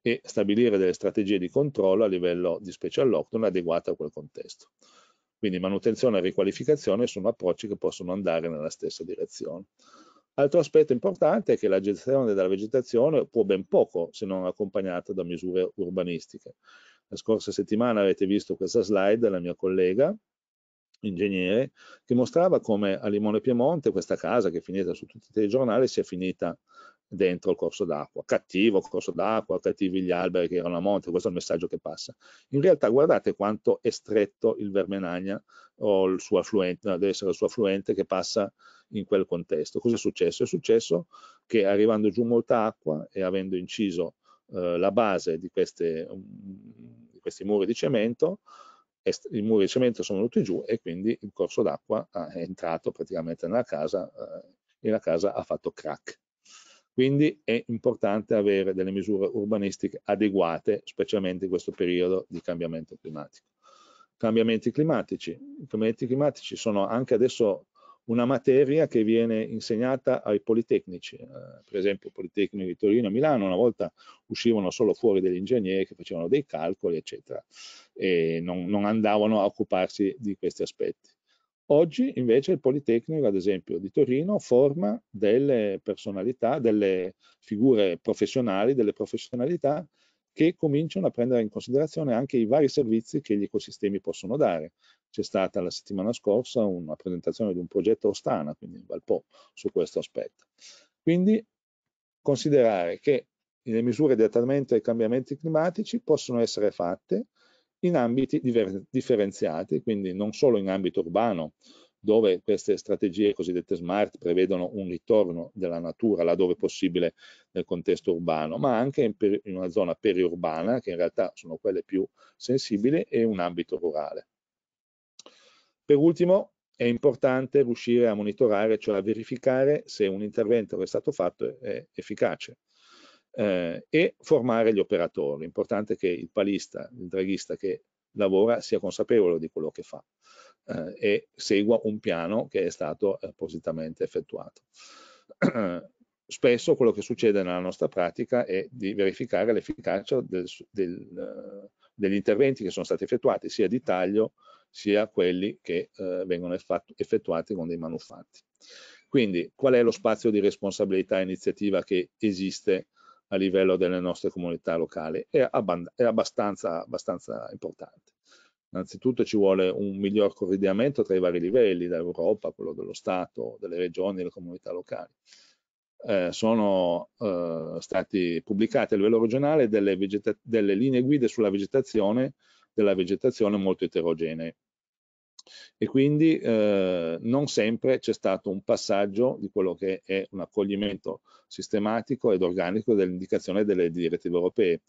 e stabilire delle strategie di controllo a livello di specie alloctone adeguate a quel contesto. Quindi manutenzione e riqualificazione sono approcci che possono andare nella stessa direzione. Altro aspetto importante è che la gestione della vegetazione può ben poco se non accompagnata da misure urbanistiche. La scorsa settimana avete visto questa slide della mia collega, ingegnere, che mostrava come a Limone Piemonte questa casa che è finita su tutti i telegiornali sia finita dentro il corso d'acqua. Cattivo il corso d'acqua, cattivi gli alberi che erano a monte, questo è il messaggio che passa. In realtà guardate quanto è stretto il Vermenagna o il suo affluente, no, deve essere il suo affluente che passa in quel contesto. Cosa è successo? È successo che arrivando giù molta acqua e avendo inciso eh, la base di, queste, mm, di, questi muri di cemento, i muri di cemento sono venuti giù e quindi il corso d'acqua è entrato praticamente nella casa eh, e la casa ha fatto crack. Quindi è importante avere delle misure urbanistiche adeguate, specialmente in questo periodo di cambiamento climatico cambiamenti climatici. I cambiamenti climatici sono anche adesso una materia che viene insegnata ai politecnici, eh, per esempio Politecnico di Torino e Milano, una volta uscivano solo fuori degli ingegneri che facevano dei calcoli, eccetera, e non, non andavano a occuparsi di questi aspetti. Oggi invece il Politecnico, ad esempio, di Torino forma delle personalità, delle figure professionali, delle professionalità che cominciano a prendere in considerazione anche i vari servizi che gli ecosistemi possono dare. C'è stata la settimana scorsa una presentazione di un progetto Ostana, quindi po' su questo aspetto. Quindi considerare che le misure di adattamento ai cambiamenti climatici possono essere fatte in ambiti differenziati, quindi non solo in ambito urbano, dove queste strategie cosiddette smart prevedono un ritorno della natura laddove possibile nel contesto urbano, ma anche in, per, in una zona periurbana, che in realtà sono quelle più sensibili, e un ambito rurale. Per ultimo, è importante riuscire a monitorare, cioè a verificare se un intervento che è stato fatto è efficace. Eh, e formare gli operatori. Importante che il palista, il draghista che lavora sia consapevole di quello che fa eh, e segua un piano che è stato appositamente effettuato. Spesso quello che succede nella nostra pratica è di verificare l'efficacia del, del, eh, degli interventi che sono stati effettuati, sia di taglio sia quelli che eh, vengono effettuati con dei manufatti. Quindi qual è lo spazio di responsabilità e iniziativa che esiste a livello delle nostre comunità locali? È, abbastanza, abbastanza importante. Innanzitutto ci vuole un miglior coordinamento tra i vari livelli, dall'Europa, quello dello Stato, delle regioni, delle comunità locali. Eh, sono eh, stati pubblicati a livello regionale delle, delle, linee guida sulla vegetazione, della vegetazione molto eterogenee. E quindi eh, non sempre c'è stato un passaggio di quello che è un accoglimento sistematico ed organico dell'indicazione delle direttive europee.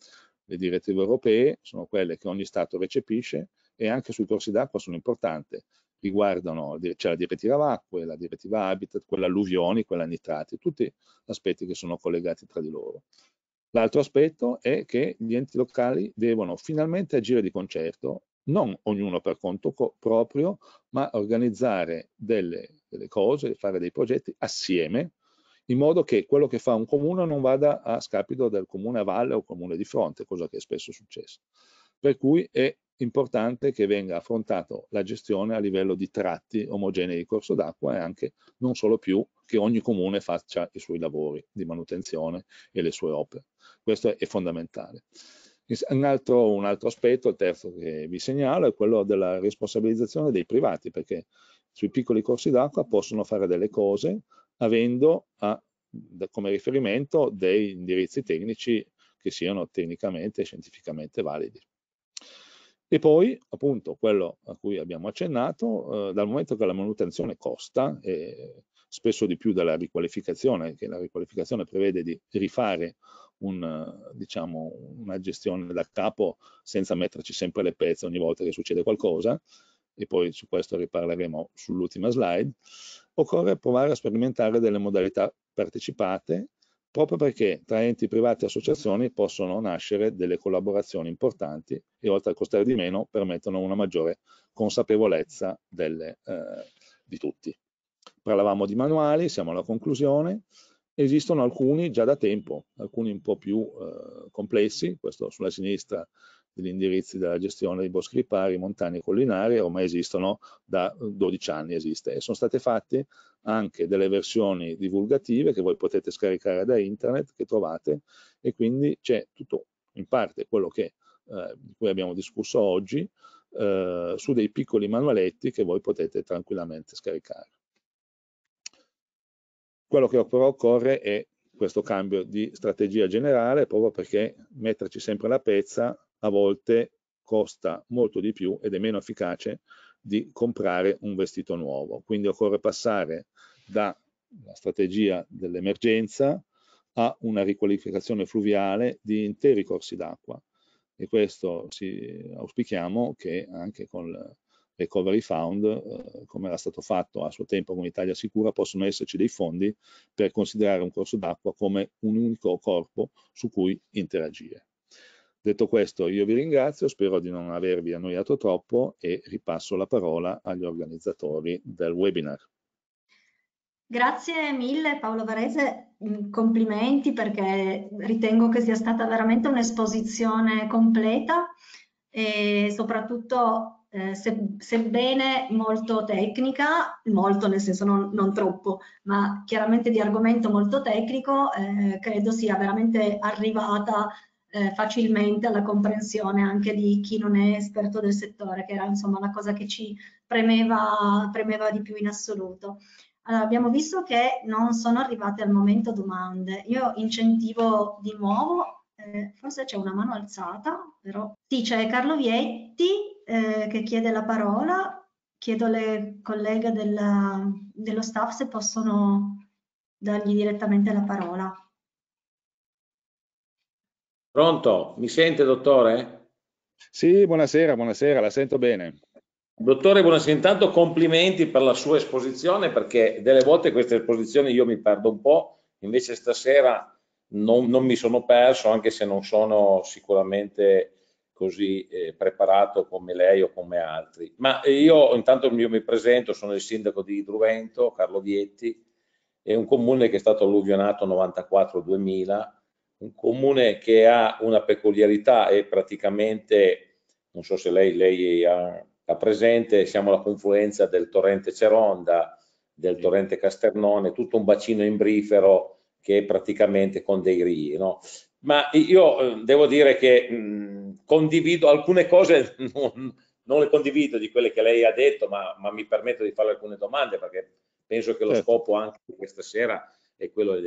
Le direttive europee sono quelle che ogni Stato recepisce, e anche sui corsi d'acqua sono importanti, riguardano c'è la direttiva acque, la direttiva habitat, quella alluvioni, quella nitrati, tutti aspetti che sono collegati tra di loro. L'altro aspetto è che gli enti locali devono finalmente agire di concerto, non ognuno per conto co proprio, ma organizzare delle, delle cose, fare dei progetti assieme, in modo che quello che fa un comune non vada a scapito del comune a valle o comune di fronte, cosa che è spesso successa. Per cui è importante che venga affrontato la gestione a livello di tratti omogenei di corso d'acqua e anche non solo più che ogni comune faccia i suoi lavori di manutenzione e le sue opere. Questo è fondamentale. Un altro, un altro aspetto, il terzo che vi segnalo, è quello della responsabilizzazione dei privati, perché sui piccoli corsi d'acqua possono fare delle cose avendo a, come riferimento dei indirizzi tecnici che siano tecnicamente e scientificamente validi. E poi, appunto, quello a cui abbiamo accennato, eh, dal momento che la manutenzione costa, eh, spesso di più della riqualificazione, che la riqualificazione prevede di rifare un, diciamo, una gestione da capo senza metterci sempre le pezze ogni volta che succede qualcosa, e poi su questo riparleremo sull'ultima slide, occorre provare a sperimentare delle modalità partecipate proprio perché tra enti privati e associazioni possono nascere delle collaborazioni importanti e oltre a costare di meno permettono una maggiore consapevolezza delle, eh, di tutti. Parlavamo di manuali, siamo alla conclusione, esistono alcuni già da tempo, alcuni un po' più eh, complessi, questo sulla sinistra degli indirizzi della gestione dei boschi ripari, montagne e collinari, ormai esistono da 12 eh, anni, esiste. E sono state fatte anche delle versioni divulgative che voi potete scaricare da internet, che trovate, e quindi c'è tutto, in parte, quello che, eh, di cui abbiamo discusso oggi, eh, su dei piccoli manualetti che voi potete tranquillamente scaricare. Quello che però occorre è questo cambio di strategia generale proprio perché metterci sempre la pezza a volte costa molto di più ed è meno efficace di comprare un vestito nuovo. Quindi occorre passare dalla strategia dell'emergenza a una riqualificazione fluviale di interi corsi d'acqua e questo si auspichiamo che anche con il Recovery Fund, eh, come era stato fatto a suo tempo con Italia Sicura, possono esserci dei fondi per considerare un corso d'acqua come un unico corpo su cui interagire. Detto questo, io vi ringrazio, spero di non avervi annoiato troppo e ripasso la parola agli organizzatori del webinar. Grazie mille Paolo Varese, mm, complimenti perché ritengo che sia stata veramente un'esposizione completa e soprattutto eh, se, sebbene molto tecnica, molto nel senso non, non, troppo, ma chiaramente di argomento molto tecnico, eh, credo sia veramente arrivata eh, facilmente alla comprensione anche di chi non è esperto del settore, che era insomma la cosa che ci premeva, premeva di più in assoluto. Allora, abbiamo visto che non sono arrivate al momento domande. Io incentivo di nuovo, eh, forse c'è una mano alzata, però sì, c'è Carlo Vietti eh, che chiede la parola. Chiedo alle colleghe della, dello staff se possono dargli direttamente la parola. Pronto? Mi sente, dottore? Sì, buonasera, buonasera, la sento bene. Dottore, buonasera. Intanto complimenti per la sua esposizione perché delle volte queste esposizioni io mi perdo un po', invece stasera non, non mi sono perso, anche se non sono sicuramente così eh, preparato come lei o come altri. Ma io intanto io mi presento, sono il sindaco di Druvento, Carlo Vietti, è un comune che è stato alluvionato 94-2000 un comune che ha una peculiarità e praticamente, non so se lei, lei ha, ha, presente, siamo alla confluenza del torrente Ceronda, del torrente Casternone, tutto un bacino imbrifero che è praticamente con dei righi. No? Ma io eh, devo dire che mh, condivido alcune cose, non, non, le condivido di quelle che lei ha detto, ma, ma mi permetto di fare alcune domande perché penso che lo certo. scopo anche di questa sera è quello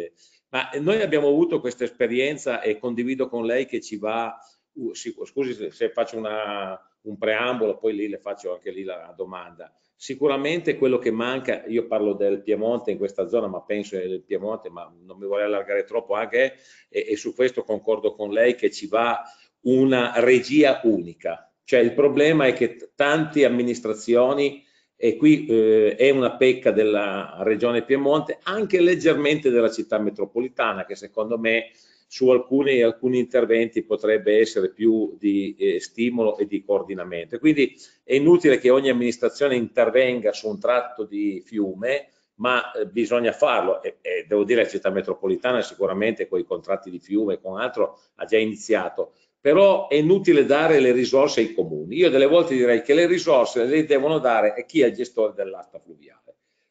Ma noi abbiamo avuto questa esperienza e condivido con lei che ci va, uh, scusi se faccio una, un preambolo, poi lì le faccio anche lì la domanda. Sicuramente quello che manca, io parlo del Piemonte in questa zona, ma penso del Piemonte, ma non mi vorrei allargare troppo anche, e, e su questo concordo con lei che ci va una regia unica. Cioè il problema è che tante amministrazioni e qui eh, è una pecca della regione Piemonte, anche leggermente della città metropolitana, che secondo me su alcuni, alcuni interventi potrebbe essere più di eh, stimolo e di coordinamento. Quindi è inutile che ogni amministrazione intervenga su un tratto di fiume, ma eh, bisogna farlo e, e, devo dire che la città metropolitana sicuramente con i contratti di fiume e con altro ha già iniziato, però è inutile dare le risorse ai comuni. Io delle volte direi che le risorse le devono dare chi è il gestore dell'asta fluviale.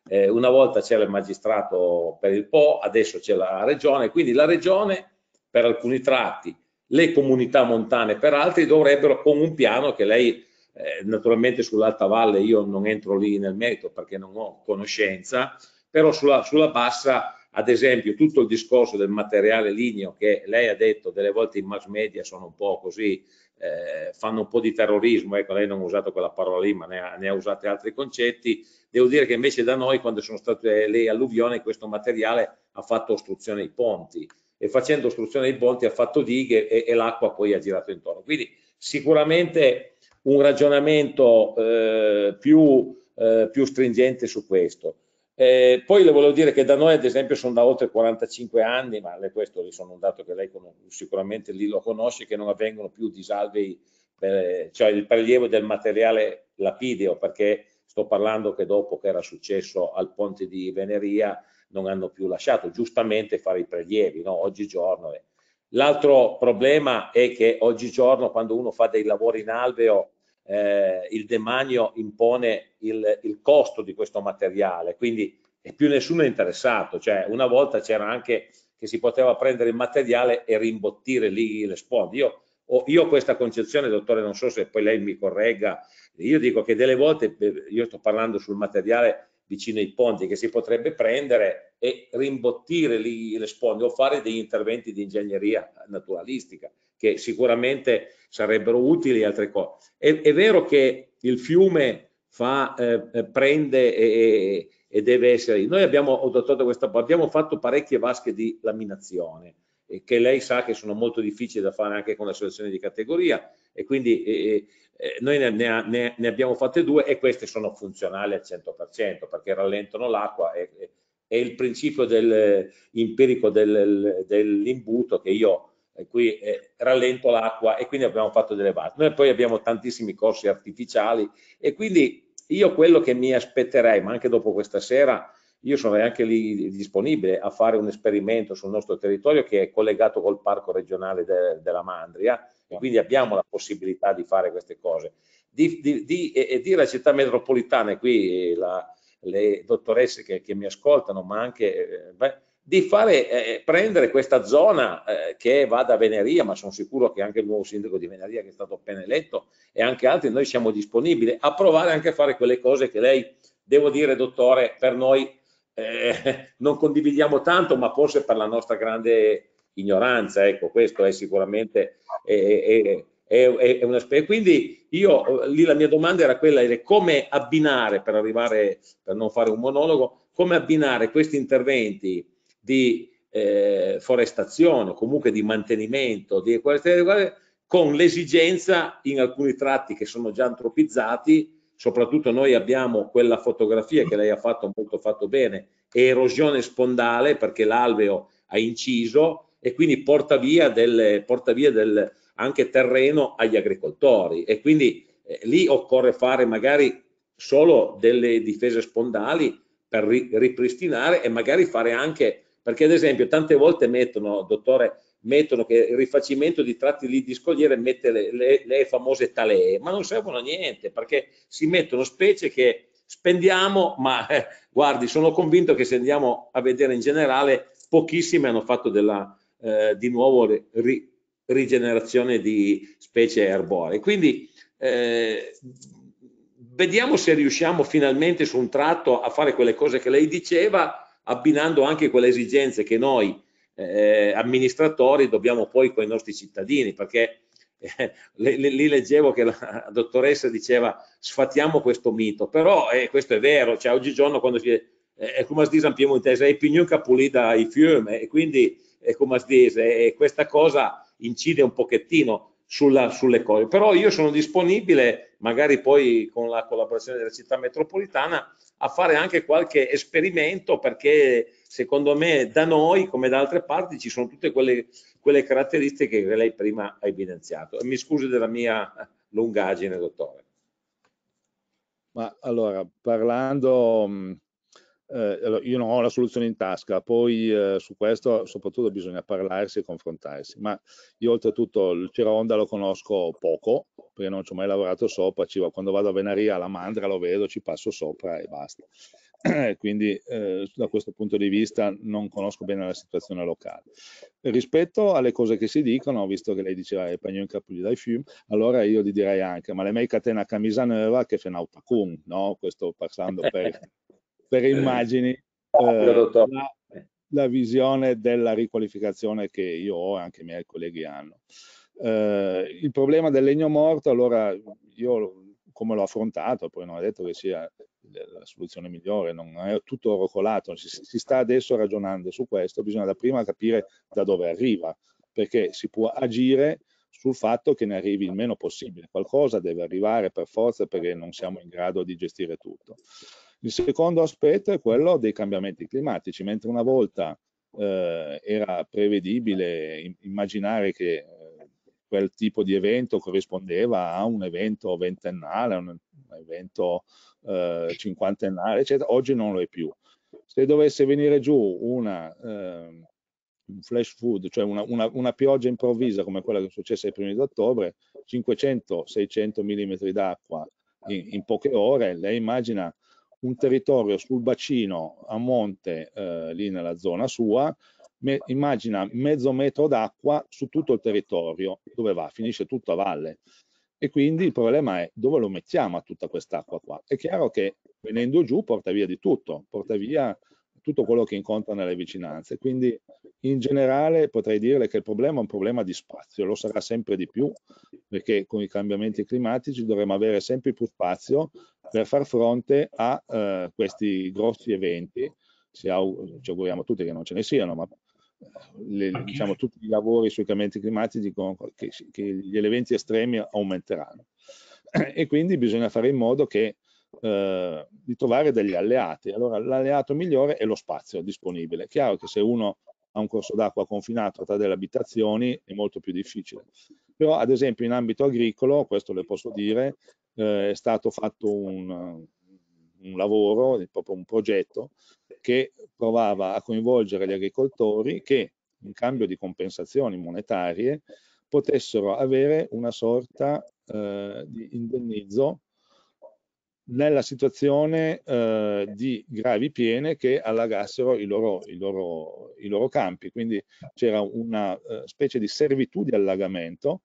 Eh, una volta c'era il magistrato per il Po, adesso c'è la regione, quindi la regione per alcuni tratti, le comunità montane per altri dovrebbero con un piano che lei eh, naturalmente sull'alta valle io non entro lì nel merito perché non ho conoscenza, però sulla, sulla bassa ad esempio tutto il discorso del materiale ligneo che lei ha detto delle volte in mass media sono un po' così, eh, fanno un po' di terrorismo, ecco lei non ha usato quella parola lì ma ne ha, ne ha usate altri concetti, devo dire che invece da noi quando sono state le alluvioni questo materiale ha fatto ostruzione ai ponti e facendo ostruzione ai ponti ha fatto dighe e, e l'acqua poi ha girato intorno. Quindi sicuramente un ragionamento eh, più, eh, più stringente su questo. Eh, poi le volevo dire che da noi ad esempio sono da oltre 45 anni, ma questo lì sono un dato che lei sicuramente lì lo conosce, che non avvengono più disalvei, eh, cioè il prelievo del materiale lapideo, perché sto parlando che dopo che era successo al ponte di Veneria non hanno più lasciato giustamente fare i prelievi, no? oggigiorno. L'altro problema è che oggigiorno quando uno fa dei lavori in alveo eh, il demanio impone il, il, costo di questo materiale, quindi e più nessuno è interessato, cioè una volta c'era anche che si poteva prendere il materiale e rimbottire lì le sponde. Io ho io questa concezione, dottore, non so se poi lei mi corregga, io dico che delle volte, io sto parlando sul materiale vicino ai ponti che si potrebbe prendere e rimbottire lì le sponde o fare degli interventi di ingegneria naturalistica che sicuramente sarebbero utili altre cose. È, è vero che il fiume fa, eh, eh prende e, e, deve essere Noi abbiamo, questa, abbiamo fatto parecchie vasche di laminazione eh, che lei sa che sono molto difficili da fare anche con la selezione di categoria e quindi eh, eh noi ne, ne, ne, abbiamo fatte due e queste sono funzionali al 100% perché rallentano l'acqua e, e, il principio del, empirico del, dell'imbuto che io qui eh, rallento l'acqua e quindi abbiamo fatto delle basi. Noi poi abbiamo tantissimi corsi artificiali e quindi io quello che mi aspetterei, ma anche dopo questa sera, io sono anche lì disponibile a fare un esperimento sul nostro territorio che è collegato col parco regionale de, della Mandria e quindi abbiamo la possibilità di fare queste cose. Di, di, di e, dire a città metropolitane, qui la, le dottoresse che, che, mi ascoltano, ma anche... Eh, beh, di fare eh, eh, prendere questa zona eh, che va da Veneria, ma sono sicuro che anche il nuovo sindaco di Veneria che è stato appena eletto e anche altri, noi siamo disponibili a provare anche a fare quelle cose che lei, devo dire dottore, per noi eh, non condividiamo tanto, ma forse per la nostra grande ignoranza, ecco, questo è sicuramente è, è, è, un aspetto. Quindi io lì la mia domanda era quella, era come abbinare per arrivare, per non fare un monologo, come abbinare questi interventi di eh, forestazione o comunque di mantenimento di con l'esigenza in alcuni tratti che sono già antropizzati soprattutto noi abbiamo quella fotografia che lei ha fatto molto fatto bene erosione spondale perché l'alveo ha inciso e quindi porta via, del, porta via del, anche terreno agli agricoltori e quindi eh, lì occorre fare magari solo delle difese spondali per ri, ripristinare e magari fare anche perché ad esempio tante volte mettono, dottore, mettono che il rifacimento di tratti lì di scogliere mette le, le, le famose talee, ma non servono a niente perché si mettono specie che spendiamo, ma eh, guardi, sono convinto che se andiamo a vedere in generale, pochissime hanno fatto della, eh, di nuovo ri, rigenerazione di specie erboree. Quindi eh, vediamo se riusciamo finalmente su un tratto a fare quelle cose che lei diceva abbinando anche quelle esigenze che noi eh, amministratori dobbiamo poi con i nostri cittadini, perché eh, lì leggevo che la dottoressa diceva sfatiamo questo mito, però eh, questo è vero, cioè oggigiorno quando si è eh, come si dice in piemontese, è pignuca pulita i fiume e quindi è come si dice, e questa cosa incide un pochettino sulla, sulle cose, però io sono disponibile, magari poi con la collaborazione della città metropolitana, a fare anche qualche esperimento perché secondo me da noi come da altre parti ci sono tutte quelle, quelle caratteristiche che lei prima ha evidenziato. mi scusi della mia lungaggine, dottore. Ma allora, parlando eh, io non ho la soluzione in tasca, poi eh, su questo soprattutto bisogna parlarsi e confrontarsi, ma io oltretutto il Cironda lo conosco poco, perché non ci ho mai lavorato sopra, ci, quando vado a Venaria alla Mandra lo vedo, ci passo sopra e basta. Quindi eh, da questo punto di vista non conosco bene la situazione locale. Rispetto alle cose che si dicono, visto che lei diceva il pagno in capugli dai fiumi, allora io gli direi anche, ma le mei catena camisa nuova che fenau pacun, no? Questo passando per per eh, immagini ah, eh, la, eh. la, visione della riqualificazione che io ho e anche i miei colleghi hanno. Eh, il problema del legno morto, allora io come l'ho affrontato, poi non ho detto che sia la soluzione migliore, non è tutto oro colato, si, si sta adesso ragionando su questo, bisogna da prima capire da dove arriva, perché si può agire sul fatto che ne arrivi il meno possibile, qualcosa deve arrivare per forza perché non siamo in grado di gestire tutto. Il secondo aspetto è quello dei cambiamenti climatici, mentre una volta eh, era prevedibile immaginare che eh, quel tipo di evento corrispondeva a un evento ventennale, un evento eh, cinquantennale, eccetera, oggi non lo è più. Se dovesse venire giù una, eh, un flash food, cioè una, una, una, pioggia improvvisa come quella che è successa ai primi di ottobre, 500-600 mm d'acqua in, in, poche ore, lei immagina un territorio sul bacino a monte eh, lì nella zona sua, me, immagina mezzo metro d'acqua su tutto il territorio dove va, finisce tutto a valle. E quindi il problema è dove lo mettiamo a tutta quest'acqua qua. È chiaro che venendo giù porta via di tutto, porta via tutto quello che incontra nelle vicinanze. Quindi in generale potrei dirle che il problema è un problema di spazio, lo sarà sempre di più perché con i cambiamenti climatici dovremo avere sempre più spazio per far fronte a eh, questi grossi eventi. ci auguriamo tutti che non ce ne siano, ma eh, le, diciamo, tutti i lavori sui cambiamenti climatici con, che, che gli eventi estremi aumenteranno. E quindi bisogna fare in modo che eh, di trovare degli alleati. Allora l'alleato migliore è lo spazio disponibile. È chiaro che se uno ha un corso d'acqua confinato tra delle abitazioni è molto più difficile. Però ad esempio in ambito agricolo, questo le posso dire, eh, è stato fatto un, un lavoro, proprio un progetto, che provava a coinvolgere gli agricoltori che in cambio di compensazioni monetarie potessero avere una sorta eh, di indennizzo nella situazione eh, di gravi piene che allagassero i loro, i loro, i loro campi. Quindi c'era una eh, specie di servitù di allagamento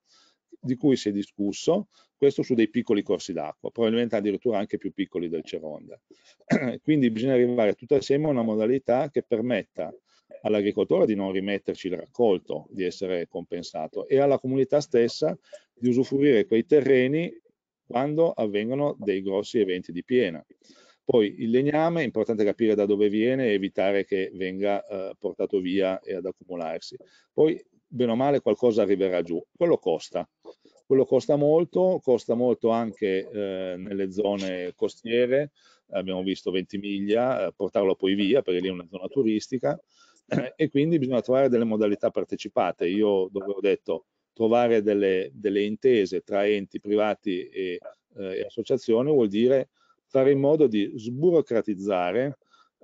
di cui si è discusso, questo su dei piccoli corsi d'acqua, probabilmente addirittura anche più piccoli del Ceronda. Quindi bisogna arrivare tutto assieme a una modalità che permetta all'agricoltore di non rimetterci il raccolto, di essere compensato e alla comunità stessa di usufruire quei terreni quando avvengono dei grossi eventi di piena. Poi il legname, è importante capire da dove viene e evitare che venga eh, portato via e ad accumularsi. Poi, bene o male, qualcosa arriverà giù. Quello costa. Quello costa molto, costa molto anche eh, nelle zone costiere, abbiamo visto Ventimiglia, eh, portarlo poi via, perché lì è una zona turistica, e quindi bisogna trovare delle modalità partecipate. Io, dove ho detto, trovare delle, delle intese tra enti privati e, eh, e, associazioni vuol dire fare in modo di sburocratizzare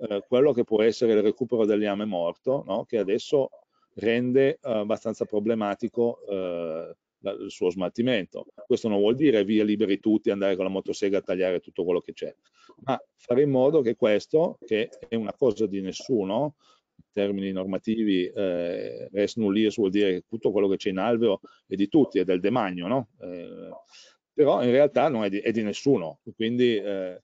eh, quello che può essere il recupero del liame morto, no? che adesso rende eh, abbastanza problematico eh, il suo smaltimento. Questo non vuol dire via liberi tutti, andare con la motosega a tagliare tutto quello che c'è, ma fare in modo che questo, che è una cosa di nessuno, termini normativi, eh, res nullius vuol dire che tutto quello che c'è in alveo è di tutti, è del demagno, no? eh, però in realtà non è di, è di nessuno, quindi eh,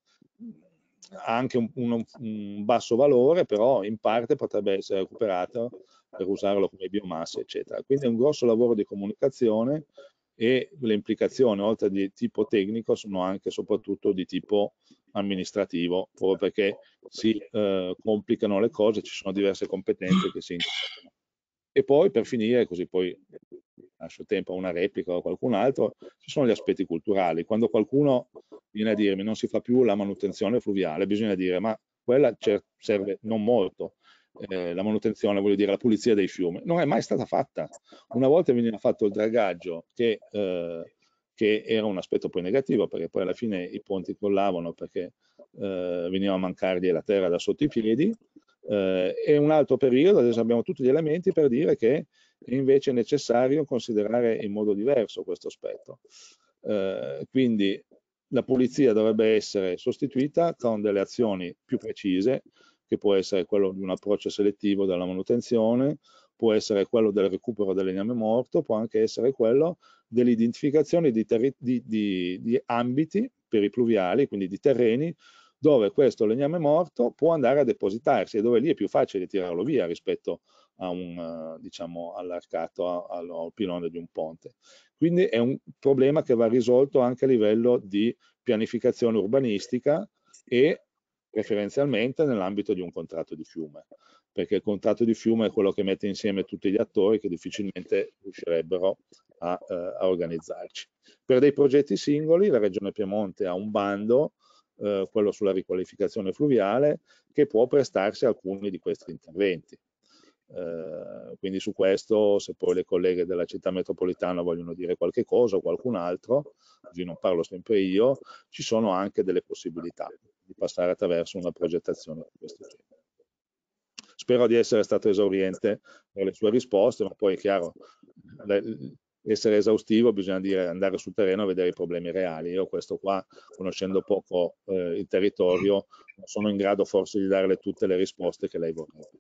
ha anche un, un, un, basso valore, però in parte potrebbe essere recuperato per usarlo come biomassa, eccetera. Quindi è un grosso lavoro di comunicazione e le implicazioni oltre di tipo tecnico sono anche e soprattutto di tipo amministrativo, proprio perché si eh, complicano le cose, ci sono diverse competenze che si intersecano. E poi per finire, così poi lascio tempo a una replica o a qualcun altro, ci sono gli aspetti culturali. Quando qualcuno viene a dirmi non si fa più la manutenzione fluviale, bisogna dire ma quella serve non molto, eh, la manutenzione, voglio dire la pulizia dei fiumi, non è mai stata fatta. Una volta veniva fatto il dragaggio che, eh, che era un aspetto poi negativo perché poi alla fine i ponti collavano perché eh, veniva a mancargli la terra da sotto i piedi eh, e un altro periodo, adesso abbiamo tutti gli elementi per dire che invece è necessario considerare in modo diverso questo aspetto. Eh, quindi la pulizia dovrebbe essere sostituita con delle azioni più precise, che può essere quello di un approccio selettivo della manutenzione, può essere quello del recupero del legname morto, può anche essere quello dell'identificazione di, di, di, di ambiti peripluviali, quindi di terreni dove questo legname morto può andare a depositarsi e dove lì è più facile tirarlo via rispetto diciamo, all'arcato, al pilone di un ponte. Quindi è un problema che va risolto anche a livello di pianificazione urbanistica e preferenzialmente nell'ambito di un contratto di fiume, perché il contratto di fiume è quello che mette insieme tutti gli attori che difficilmente riuscirebbero a, eh, a organizzarci. Per dei progetti singoli la Regione Piemonte ha un bando, eh, quello sulla riqualificazione fluviale, che può prestarsi a alcuni di questi interventi. Eh, quindi su questo, se poi le colleghe della città metropolitana vogliono dire qualche cosa o qualcun altro, così non parlo sempre io, ci sono anche delle possibilità di passare attraverso una progettazione di questo genere. Spero di essere stato esauriente nelle sue risposte, ma poi è chiaro, essere esaustivo bisogna dire andare sul terreno a vedere i problemi reali. Io questo qua, conoscendo poco eh, il territorio, non sono in grado forse di darle tutte le risposte che lei vorrebbe.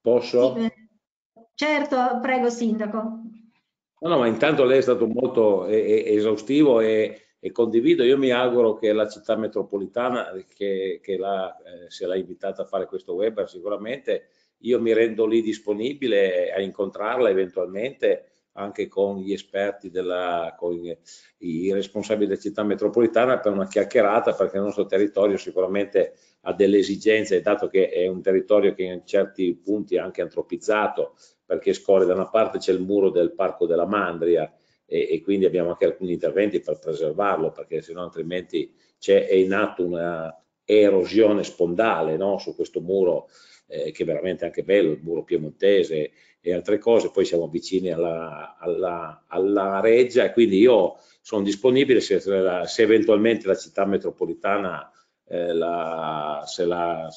Posso? Eh, certo, prego Sindaco. No, no, ma intanto lei è stato molto eh, eh esaustivo e e condivido. Io mi auguro che la città metropolitana che, che la, eh, se l'ha invitata a fare questo webinar sicuramente io mi rendo lì disponibile a incontrarla eventualmente anche con gli esperti, della, con i responsabili della città metropolitana per una chiacchierata perché il nostro territorio sicuramente ha delle esigenze, dato che è un territorio che in certi punti è anche antropizzato perché scorre da una parte c'è il muro del Parco della Mandria e, e, quindi abbiamo anche alcuni interventi per preservarlo perché se no altrimenti c'è, è in atto una erosione spondale no? su questo muro eh, che è veramente anche bello, il muro piemontese e altre cose, poi siamo vicini alla, alla, alla reggia e quindi io sono disponibile se, se eventualmente la città metropolitana eh, la, se, la,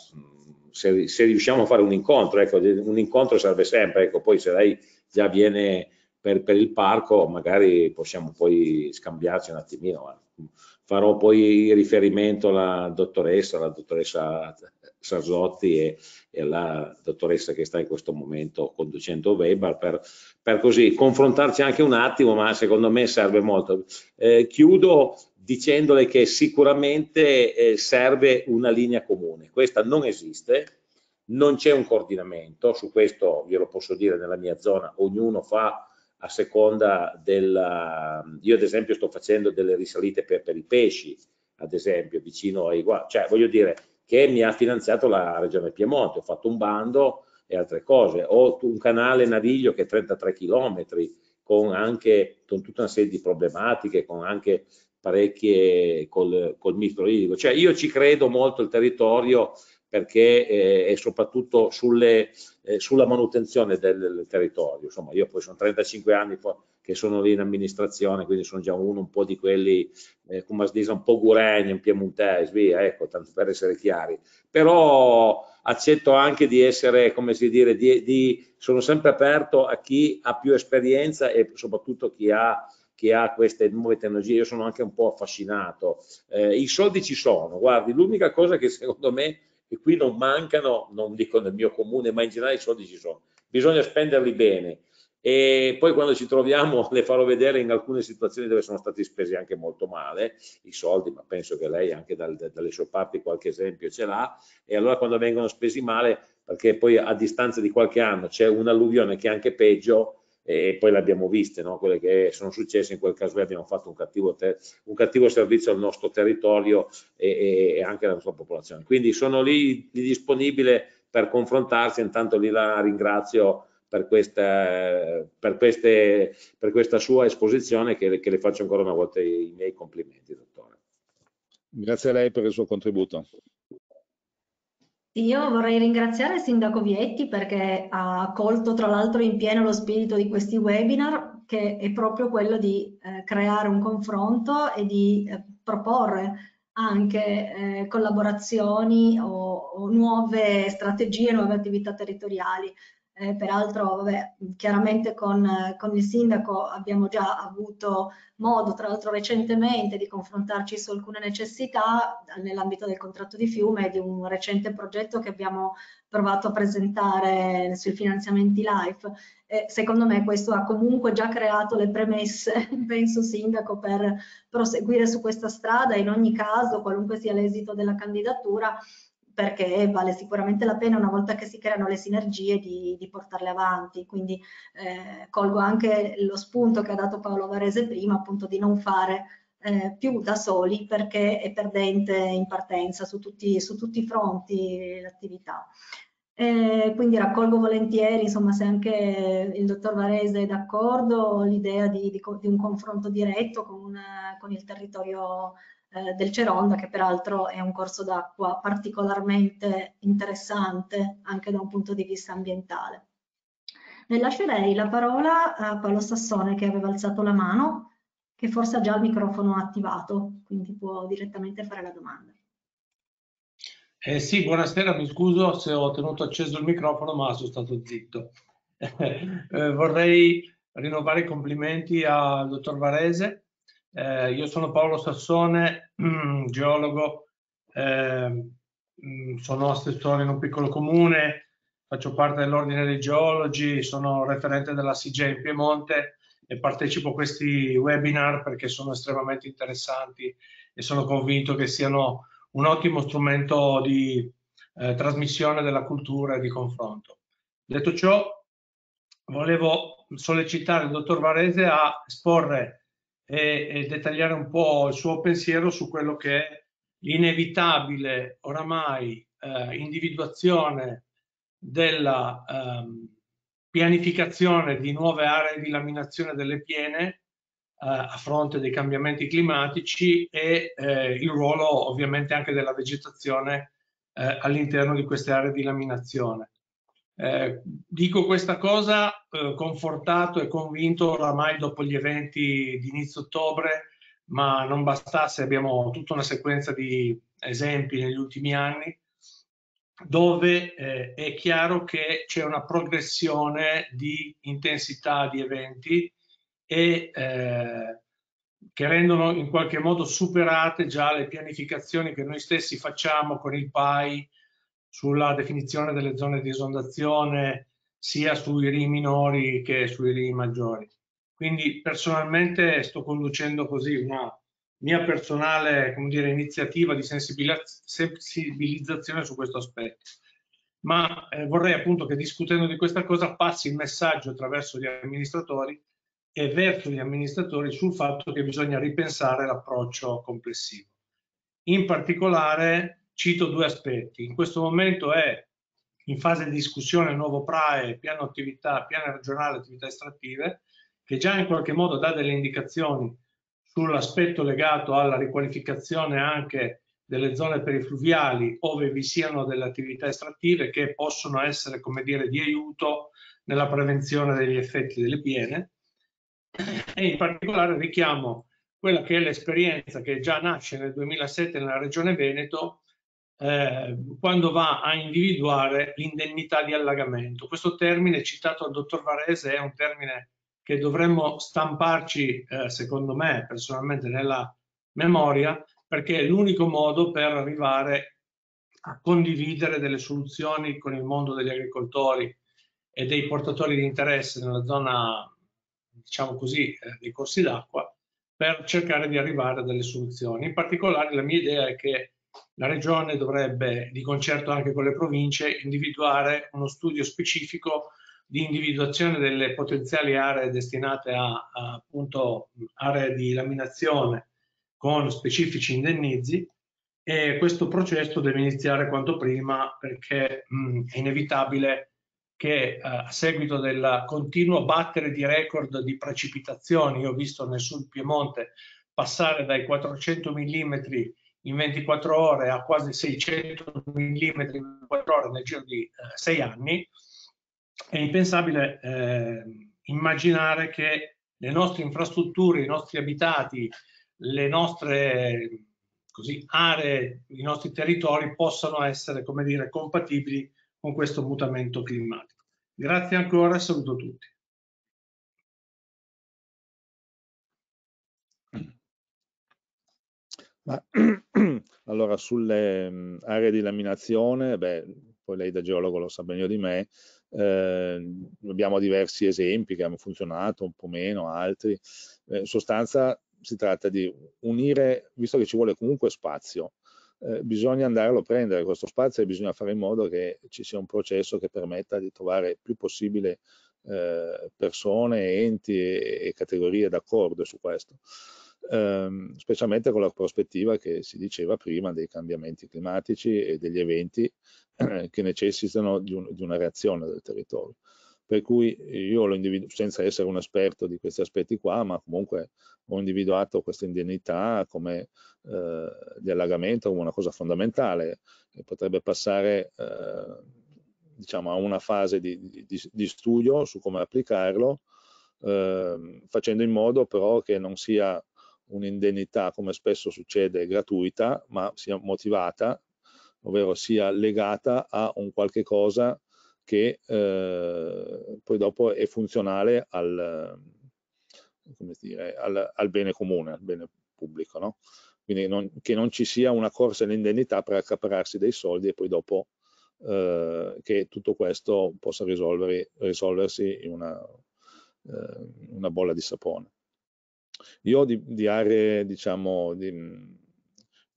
se, se riusciamo a fare un incontro, ecco, un incontro serve sempre, ecco, poi se lei già viene per, per, il parco, magari possiamo poi scambiarci un attimino. Eh. Farò poi riferimento alla dottoressa, alla dottoressa Sarzotti e, e alla dottoressa che sta in questo momento conducendo Weber per, per così confrontarci anche un attimo, ma secondo me serve molto. Eh, chiudo dicendole che sicuramente eh, serve una linea comune. Questa non esiste, non c'è un coordinamento, su questo glielo posso dire nella mia zona, ognuno fa a seconda della... Io ad esempio sto facendo delle risalite per, per i pesci, ad esempio, vicino ai guai, cioè voglio dire che mi ha finanziato la regione Piemonte, ho fatto un bando e altre cose, ho un canale Naviglio che è 33 km con anche con tutta una serie di problematiche, con anche parecchie col, col mistro idrico, cioè io ci credo molto il territorio perché eh, e soprattutto sulle, eh, sulla manutenzione del, del, territorio. Insomma, io poi sono 35 anni che sono lì in amministrazione, quindi sono già uno un po' di quelli, eh, come si dice, un po' guregni, un piemontese, via, ecco, tanto per essere chiari. Però accetto anche di essere, come si dire, di, di, sono sempre aperto a chi ha più esperienza e soprattutto chi ha che ha queste nuove tecnologie, io sono anche un po' affascinato. Eh, I soldi ci sono, guardi, l'unica cosa che secondo me e qui non mancano, non dico nel mio comune, ma in generale i soldi ci sono, bisogna spenderli bene e poi quando ci troviamo le farò vedere in alcune situazioni dove sono stati spesi anche molto male i soldi, ma penso che lei anche dal, dalle sue parti qualche esempio ce l'ha e allora quando vengono spesi male, perché poi a distanza di qualche anno c'è un'alluvione che è anche peggio, e poi le abbiamo viste, no? quelle che sono successe, in quel caso lì abbiamo fatto un cattivo, un cattivo, servizio al nostro territorio e, e, anche alla nostra popolazione. Quindi sono lì, lì disponibile per confrontarsi, intanto lì la ringrazio per questa, per queste, per questa sua esposizione che, che le faccio ancora una volta i miei complimenti, dottore. Grazie a lei per il suo contributo. Io vorrei ringraziare il Sindaco Vietti perché ha accolto tra l'altro in pieno lo spirito di questi webinar che è proprio quello di eh, creare un confronto e di eh, proporre anche eh, collaborazioni o, o nuove strategie, nuove attività territoriali eh, peraltro vabbè, chiaramente con, con, il sindaco abbiamo già avuto modo, tra l'altro recentemente, di confrontarci su alcune necessità nell'ambito del contratto di fiume e di un recente progetto che abbiamo provato a presentare sui finanziamenti LIFE. Eh, secondo me questo ha comunque già creato le premesse, penso sindaco, per proseguire su questa strada. In ogni caso, qualunque sia l'esito della candidatura, perché vale sicuramente la pena una volta che si creano le sinergie di, di portarle avanti. Quindi eh, colgo anche lo spunto che ha dato Paolo Varese prima, appunto di non fare eh, più da soli perché è perdente in partenza su tutti, su tutti i fronti l'attività. Eh, quindi raccolgo volentieri, insomma, se anche il dottor Varese è d'accordo, l'idea di, di, di, un confronto diretto con, con il territorio eh, del Ceronda, che peraltro è un corso d'acqua particolarmente interessante anche da un punto di vista ambientale. Ne lascerei la parola a Paolo Sassone che aveva alzato la mano, che forse ha già il microfono attivato, quindi può direttamente fare la domanda. Eh sì, buonasera, mi scuso se ho tenuto acceso il microfono, ma sono stato zitto. eh, vorrei rinnovare i complimenti al dottor Varese eh, io sono Paolo Sassone, geologo, eh, sono assessore in un piccolo comune, faccio parte dell'Ordine dei Geologi, sono referente della SIGE in Piemonte e partecipo a questi webinar perché sono estremamente interessanti e sono convinto che siano un ottimo strumento di eh, trasmissione della cultura e di confronto. Detto ciò, volevo sollecitare il dottor Varese a esporre e, e dettagliare un po' il suo pensiero su quello che è l'inevitabile oramai eh, individuazione della ehm, pianificazione di nuove aree di laminazione delle piene eh, a fronte dei cambiamenti climatici e eh, il ruolo ovviamente anche della vegetazione eh, all'interno di queste aree di laminazione. Eh, dico questa cosa eh, confortato e convinto oramai dopo gli eventi di inizio ottobre, ma non bastasse, abbiamo tutta una sequenza di esempi negli ultimi anni dove eh, è chiaro che c'è una progressione di intensità di eventi e eh, che rendono in qualche modo superate già le pianificazioni che noi stessi facciamo con il PAI sulla definizione delle zone di esondazione sia sui ri minori che sui ri maggiori. Quindi personalmente sto conducendo così una mia personale dire, iniziativa di sensibilizzazione su questo aspetto. Ma eh, vorrei appunto che discutendo di questa cosa passi il messaggio attraverso gli amministratori e verso gli amministratori sul fatto che bisogna ripensare l'approccio complessivo. In particolare Cito due aspetti. In questo momento è in fase di discussione il nuovo PRAE, piano, attività, piano regionale attività estrattive, che già in qualche modo dà delle indicazioni sull'aspetto legato alla riqualificazione anche delle zone perifluviali ove vi siano delle attività estrattive che possono essere, come dire, di aiuto nella prevenzione degli effetti delle piene e in particolare richiamo quella che è l'esperienza che già nasce nel 2007 nella regione Veneto eh, quando va a individuare l'indennità di allagamento. Questo termine citato dal dottor Varese è un termine che dovremmo stamparci, eh, secondo me, personalmente nella memoria, perché è l'unico modo per arrivare a condividere delle soluzioni con il mondo degli agricoltori e dei portatori di interesse nella zona, diciamo così, eh, dei corsi d'acqua, per cercare di arrivare a delle soluzioni. In particolare la mia idea è che la regione dovrebbe, di concerto anche con le province, individuare uno studio specifico di individuazione delle potenziali aree destinate a, a appunto aree di laminazione con specifici indennizi e questo processo deve iniziare quanto prima perché mh, mm, è inevitabile che eh, a seguito del continuo battere di record di precipitazioni, io ho visto nel sud Piemonte passare dai 400 mm in 24 ore a quasi 600 mm in 24 ore nel giro di 6 eh, anni, è impensabile eh, immaginare che le nostre infrastrutture, i nostri abitati, le nostre così, aree, i nostri territori possano essere, come dire, compatibili con questo mutamento climatico. Grazie ancora e saluto tutti. Ma allora sulle aree di laminazione, beh, poi lei da geologo lo sa meglio di me, eh, abbiamo diversi esempi che hanno funzionato, un po' meno, altri. Eh, in sostanza si tratta di unire, visto che ci vuole comunque spazio, eh, bisogna andarlo a prendere questo spazio e bisogna fare in modo che ci sia un processo che permetta di trovare più possibile eh, persone, enti e, e categorie d'accordo su questo ehm, specialmente con la prospettiva che si diceva prima dei cambiamenti climatici e degli eventi eh, che necessitano di, un, di, una reazione del territorio. Per cui io lo individuo, senza essere un esperto di questi aspetti qua, ma comunque ho individuato questa indennità come eh, di allagamento come una cosa fondamentale che potrebbe passare eh, diciamo, a una fase di, di, di studio su come applicarlo, eh, facendo in modo però che non sia un'indennità, come spesso succede, gratuita, ma sia motivata, ovvero sia legata a un qualche cosa che eh, poi dopo è funzionale al, dire, al, al bene comune, al bene pubblico. No? Quindi non, che non ci sia una corsa all'indennità per accapararsi dei soldi e poi dopo eh, che tutto questo possa risolversi in una, eh, una bolla di sapone. Io di, di aree, diciamo, di,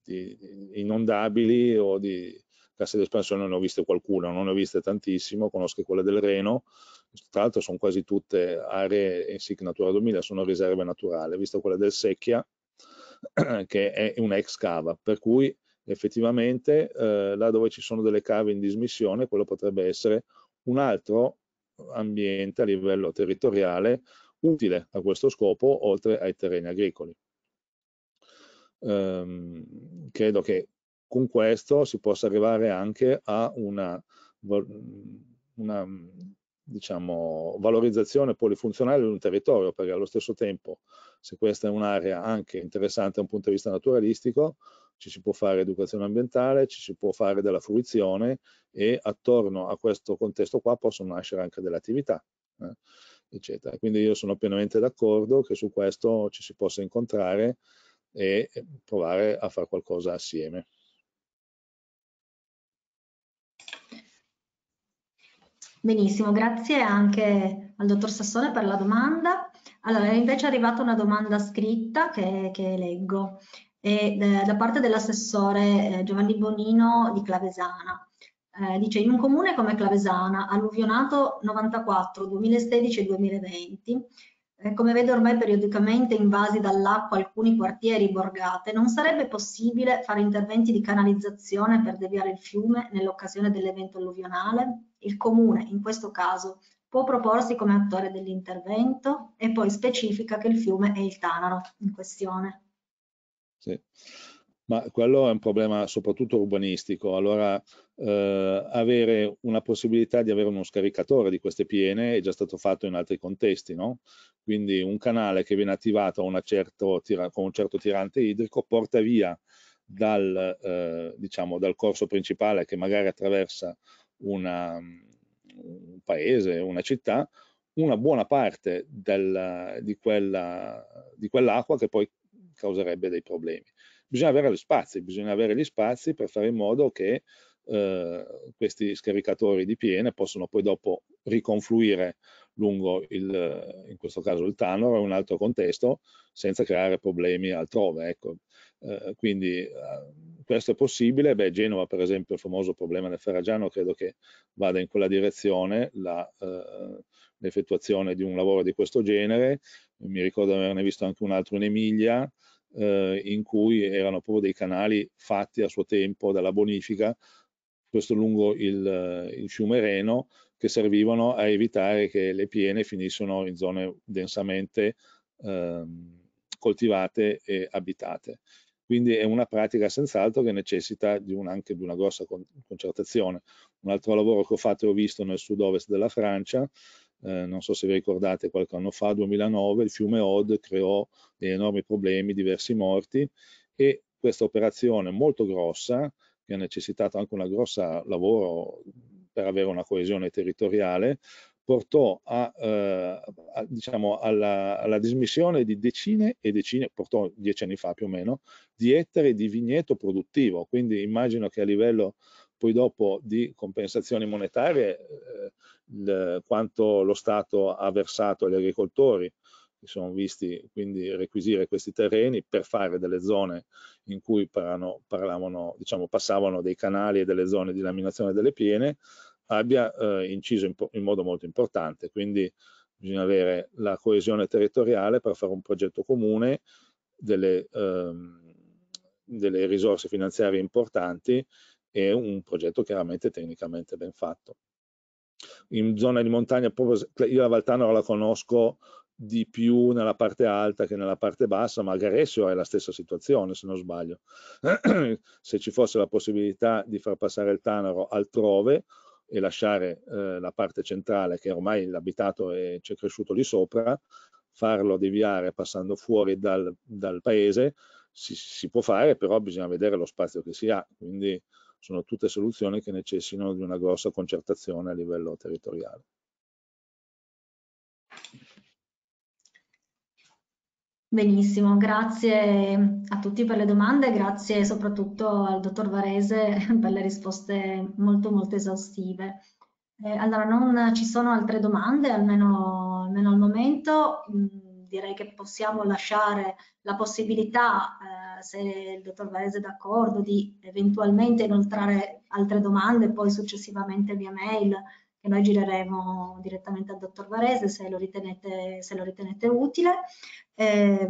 di inondabili o di casse di espansione ne ho viste qualcuna, non ne ho viste tantissimo, conosco quelle del Reno, tra l'altro sono quasi tutte aree SIC Natura 2000, sono riserve naturali, ho visto quella del Secchia, che è un'ex cava, per cui effettivamente eh, là dove ci sono delle cave in dismissione, quello potrebbe essere un altro ambiente a livello territoriale utile a questo scopo, oltre ai terreni agricoli. Ehm, credo che con questo si possa arrivare anche a una, una diciamo, valorizzazione polifunzionale di un territorio, perché allo stesso tempo, se questa è un'area anche interessante da un punto di vista naturalistico, ci si può fare educazione ambientale, ci si può fare della fruizione e attorno a questo contesto qua possono nascere anche delle attività. Eh eccetera. Quindi io sono pienamente d'accordo che su questo ci si possa incontrare e provare a fare qualcosa assieme. Benissimo, grazie anche al dottor Sassone per la domanda. Allora, è arrivata una domanda scritta che, che leggo e, eh, da parte dell'assessore eh, Giovanni Bonino di Clavesana eh, dice in un comune come Clavesana, alluvionato 94, 2016 e 2020, eh, come vedo ormai periodicamente invasi dall'acqua alcuni quartieri borgate, non sarebbe possibile fare interventi di canalizzazione per deviare il fiume nell'occasione dell'evento alluvionale? Il comune, in questo caso, può proporsi come attore dell'intervento e poi specifica che il fiume è il Tanaro in questione. Sì ma quello è un problema soprattutto urbanistico. Allora eh, avere una possibilità di avere uno scaricatore di queste piene è già stato fatto in altri contesti, no? Quindi un canale che viene attivato certo, con un certo tirante idrico porta via dal, eh, diciamo, dal corso principale che magari attraversa una, un paese, una città, una buona parte del, di, quella, di quell'acqua che poi causerebbe dei problemi bisogna avere gli spazi, bisogna avere gli spazi per fare in modo che eh, questi scaricatori di piene possono poi dopo riconfluire lungo il, in questo caso il Tanor o un altro contesto senza creare problemi altrove. Ecco. Eh, quindi eh, questo è possibile, beh Genova per esempio il famoso problema del Ferragiano credo che vada in quella direzione eh, l'effettuazione eh, di un lavoro di questo genere, mi ricordo di averne visto anche un altro in Emilia eh, in cui erano proprio dei canali fatti a suo tempo dalla bonifica, questo lungo il, il fiume Reno, che servivano a evitare che le piene finissero in zone densamente eh, coltivate e abitate. Quindi è una pratica senz'altro che necessita di un, anche di una grossa concertazione. Un altro lavoro che ho fatto e ho visto nel sud-ovest della Francia eh, non so se vi ricordate qualche anno fa, 2009, il fiume Od creò degli enormi problemi, diversi morti e questa operazione molto grossa, che ha necessitato anche un grosso lavoro per avere una coesione territoriale, portò a, eh, a, diciamo alla, alla, dismissione di decine e decine, portò dieci anni fa più o meno, di ettari di vigneto produttivo. Quindi immagino che a livello poi dopo di compensazioni monetarie eh, il, quanto lo Stato ha versato agli agricoltori che sono visti quindi requisire questi terreni per fare delle zone in cui parano, parlavano, diciamo, passavano dei canali e delle zone di laminazione delle piene abbia eh, inciso in, in modo molto importante. Quindi bisogna avere la coesione territoriale per fare un progetto comune, delle, ehm, delle risorse finanziarie importanti è un progetto chiaramente tecnicamente ben fatto. In zona di montagna, proprio, cioè, io la Valtano la conosco di più nella parte alta che nella parte bassa, ma Garesio è la stessa situazione se non sbaglio. se ci fosse la possibilità di far passare il Tanaro altrove, e lasciare eh, la parte centrale che ormai l'abitato è, c'è cresciuto lì sopra, farlo deviare passando fuori dal, dal paese si, si, può fare, però bisogna vedere lo spazio che si ha. Quindi sono tutte soluzioni che necessitano di una grossa concertazione a livello territoriale. Benissimo, grazie a tutti per le domande, grazie soprattutto al dottor Varese per le risposte molto molto esaustive. Eh, allora, non ci sono altre domande, almeno, almeno al momento. Mm, direi che possiamo lasciare la possibilità, eh, se il dottor Varese è d'accordo, di eventualmente inoltrare altre domande poi successivamente via mail che noi gireremo direttamente al dottor Varese se lo ritenete, se lo ritenete utile. Eh,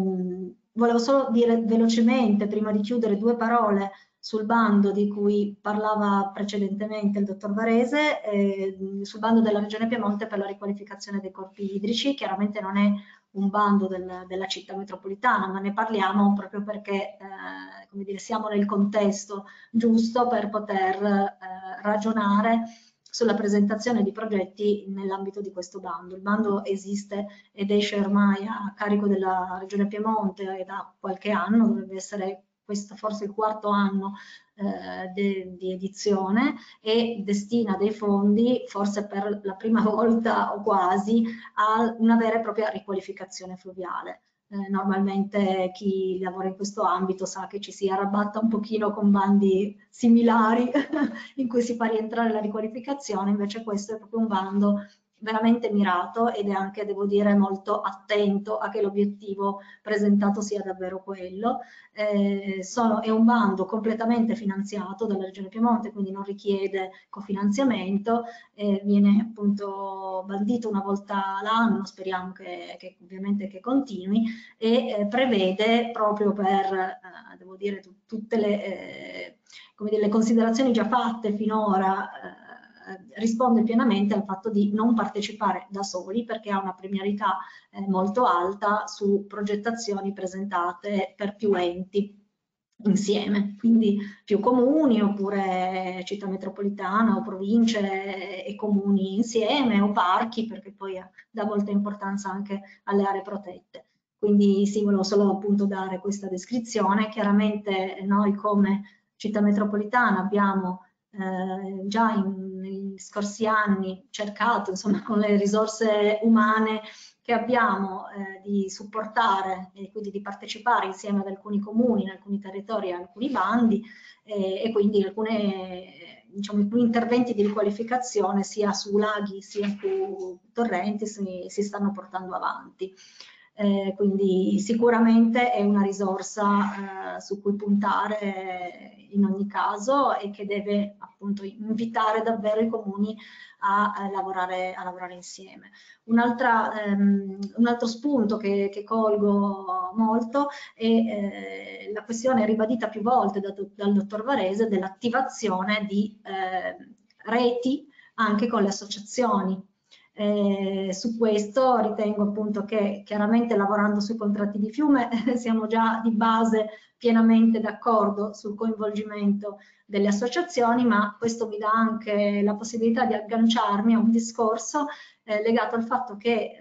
volevo solo dire velocemente, prima di chiudere, due parole sul bando di cui parlava precedentemente il dottor Varese, eh, sul bando della Regione Piemonte per la riqualificazione dei corpi idrici, chiaramente non è un bando del, della città metropolitana, ma ne parliamo proprio perché eh, come dire, siamo nel contesto giusto per poter eh, ragionare sulla presentazione di progetti nell'ambito di questo bando. Il bando esiste ed esce ormai a carico della Regione Piemonte da qualche anno, dovrebbe essere questo forse il quarto anno eh, de, di edizione e destina dei fondi forse per la prima volta o quasi a una vera e propria riqualificazione fluviale. Eh, normalmente chi lavora in questo ambito sa che ci si arrabatta un pochino con bandi similari in cui si fa rientrare la riqualificazione, invece questo è proprio un bando veramente mirato ed è anche, devo dire, molto attento a che l'obiettivo presentato sia davvero quello. Eh, sono, è un bando completamente finanziato dalla Regione Piemonte, quindi non richiede cofinanziamento, eh, viene appunto bandito una volta l'anno, speriamo che, che, ovviamente che continui, e eh, prevede proprio per, eh, devo dire, tutte le, eh, dire, le considerazioni già fatte finora eh, eh, risponde pienamente al fatto di non partecipare da soli perché ha una premialità eh, molto alta su progettazioni presentate per più enti insieme, quindi più comuni oppure città metropolitana o province e comuni insieme o parchi perché poi eh, dà molta importanza anche alle aree protette. Quindi sì, volevo solo appunto dare questa descrizione. Chiaramente noi come città metropolitana abbiamo eh, già in negli scorsi anni cercato, insomma, con le risorse umane che abbiamo eh, di supportare e quindi di partecipare insieme ad alcuni comuni, in alcuni territori, a alcuni bandi eh, e quindi alcune, diciamo, alcuni interventi di riqualificazione sia su laghi sia su torrenti si, si stanno portando avanti eh, quindi sicuramente è una risorsa eh, su cui puntare eh, in ogni caso e che deve appunto invitare davvero i comuni a, a, lavorare, a lavorare, insieme. Un, ehm, un altro spunto che, che, colgo molto è eh, la questione ribadita più volte da, dal dottor Varese dell'attivazione di eh, reti anche con le associazioni eh, su questo ritengo appunto che chiaramente lavorando sui contratti di fiume siamo già di base pienamente d'accordo sul coinvolgimento delle associazioni, ma questo mi dà anche la possibilità di agganciarmi a un discorso eh, legato al fatto che eh,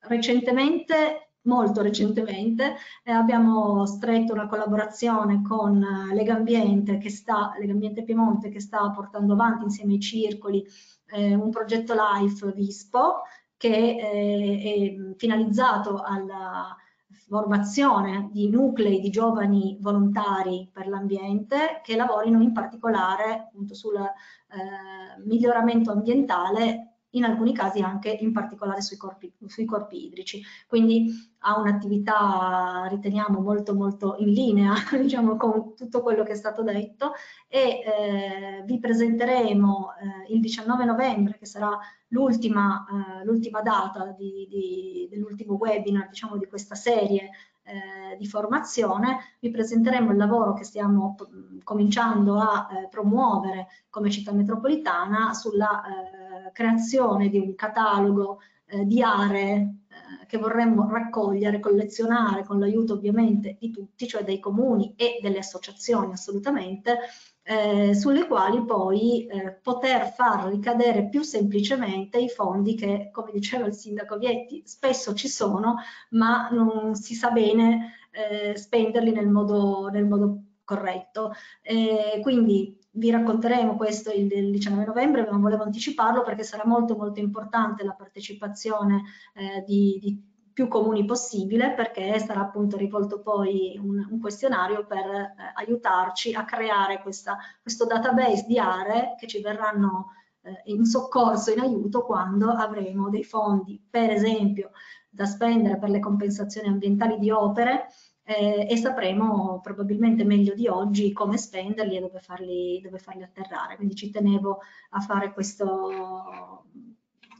recentemente molto recentemente eh, abbiamo stretto una collaborazione con eh, Legambiente, che sta, Legambiente Piemonte che sta portando avanti insieme ai circoli eh, un progetto LIFE VISPO che eh, è finalizzato alla formazione di nuclei di giovani volontari per l'ambiente che lavorino in particolare appunto, sul eh, miglioramento ambientale in alcuni casi anche in particolare sui corpi, sui corpi idrici. Quindi ha un'attività, riteniamo, molto molto in linea diciamo, con tutto quello che è stato detto e eh, vi presenteremo eh, il 19 novembre, che sarà l'ultima, eh, data dell'ultimo webinar diciamo, di questa serie eh, di formazione, vi presenteremo il lavoro che stiamo cominciando a eh, promuovere come città metropolitana sulla eh, eh, creazione di un catalogo eh, di aree eh, che vorremmo raccogliere, collezionare con l'aiuto ovviamente di tutti, cioè dei comuni e delle associazioni assolutamente, eh, sulle quali poi eh, poter far ricadere più semplicemente i fondi che, come diceva il sindaco Vietti, spesso ci sono, ma non si sa bene eh, spenderli nel modo, nel modo corretto. quindi vi racconteremo questo il 19 novembre, ma volevo anticiparlo perché sarà molto molto importante la partecipazione eh, di, di più comuni possibile perché sarà appunto rivolto poi un, un questionario per eh, aiutarci a creare questa, questo database di aree che ci verranno eh, in soccorso, in aiuto quando avremo dei fondi per esempio da spendere per le compensazioni ambientali di opere eh, e sapremo probabilmente meglio di oggi come spenderli e dove farli, dove farli atterrare. Quindi ci tenevo a fare questo,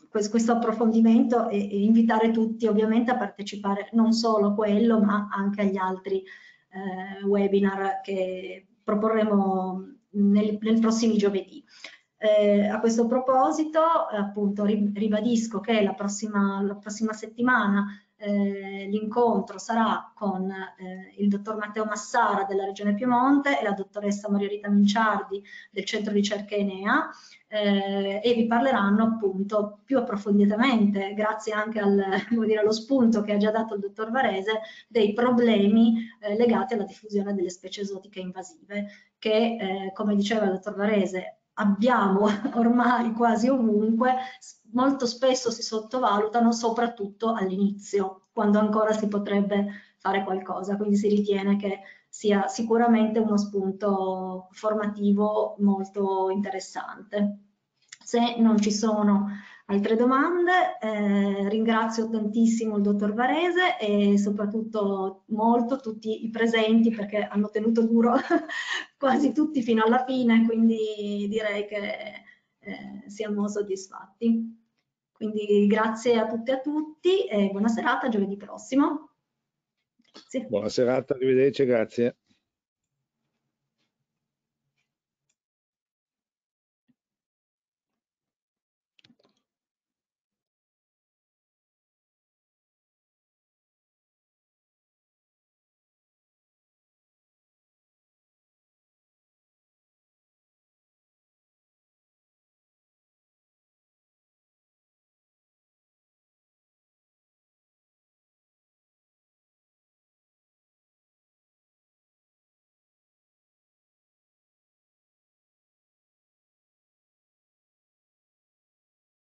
questo approfondimento e, e, invitare tutti ovviamente a partecipare non solo a quello ma anche agli altri eh, webinar che proporremo nel, nel prossimo giovedì. Eh, a questo proposito appunto ribadisco che la prossima, la prossima settimana eh, l'incontro sarà con eh, il dottor Matteo Massara della Regione Piemonte e la dottoressa Maria Rita Minciardi del Centro Ricerca Enea eh, e vi parleranno appunto più approfonditamente, grazie anche al, dire, allo spunto che ha già dato il dottor Varese, dei problemi eh, legati alla diffusione delle specie esotiche invasive che, eh, come diceva il dottor Varese, abbiamo ormai quasi ovunque, molto spesso si sottovalutano, soprattutto all'inizio, quando ancora si potrebbe fare qualcosa, quindi si ritiene che sia sicuramente uno spunto formativo molto interessante. Se non ci sono altre domande. Eh, ringrazio tantissimo il dottor Varese e soprattutto molto tutti i presenti perché hanno tenuto duro quasi tutti fino alla fine, quindi direi che eh, siamo soddisfatti. Quindi grazie a tutti e a tutti e buona serata, giovedì prossimo. Grazie. Buona serata, arrivederci, grazie.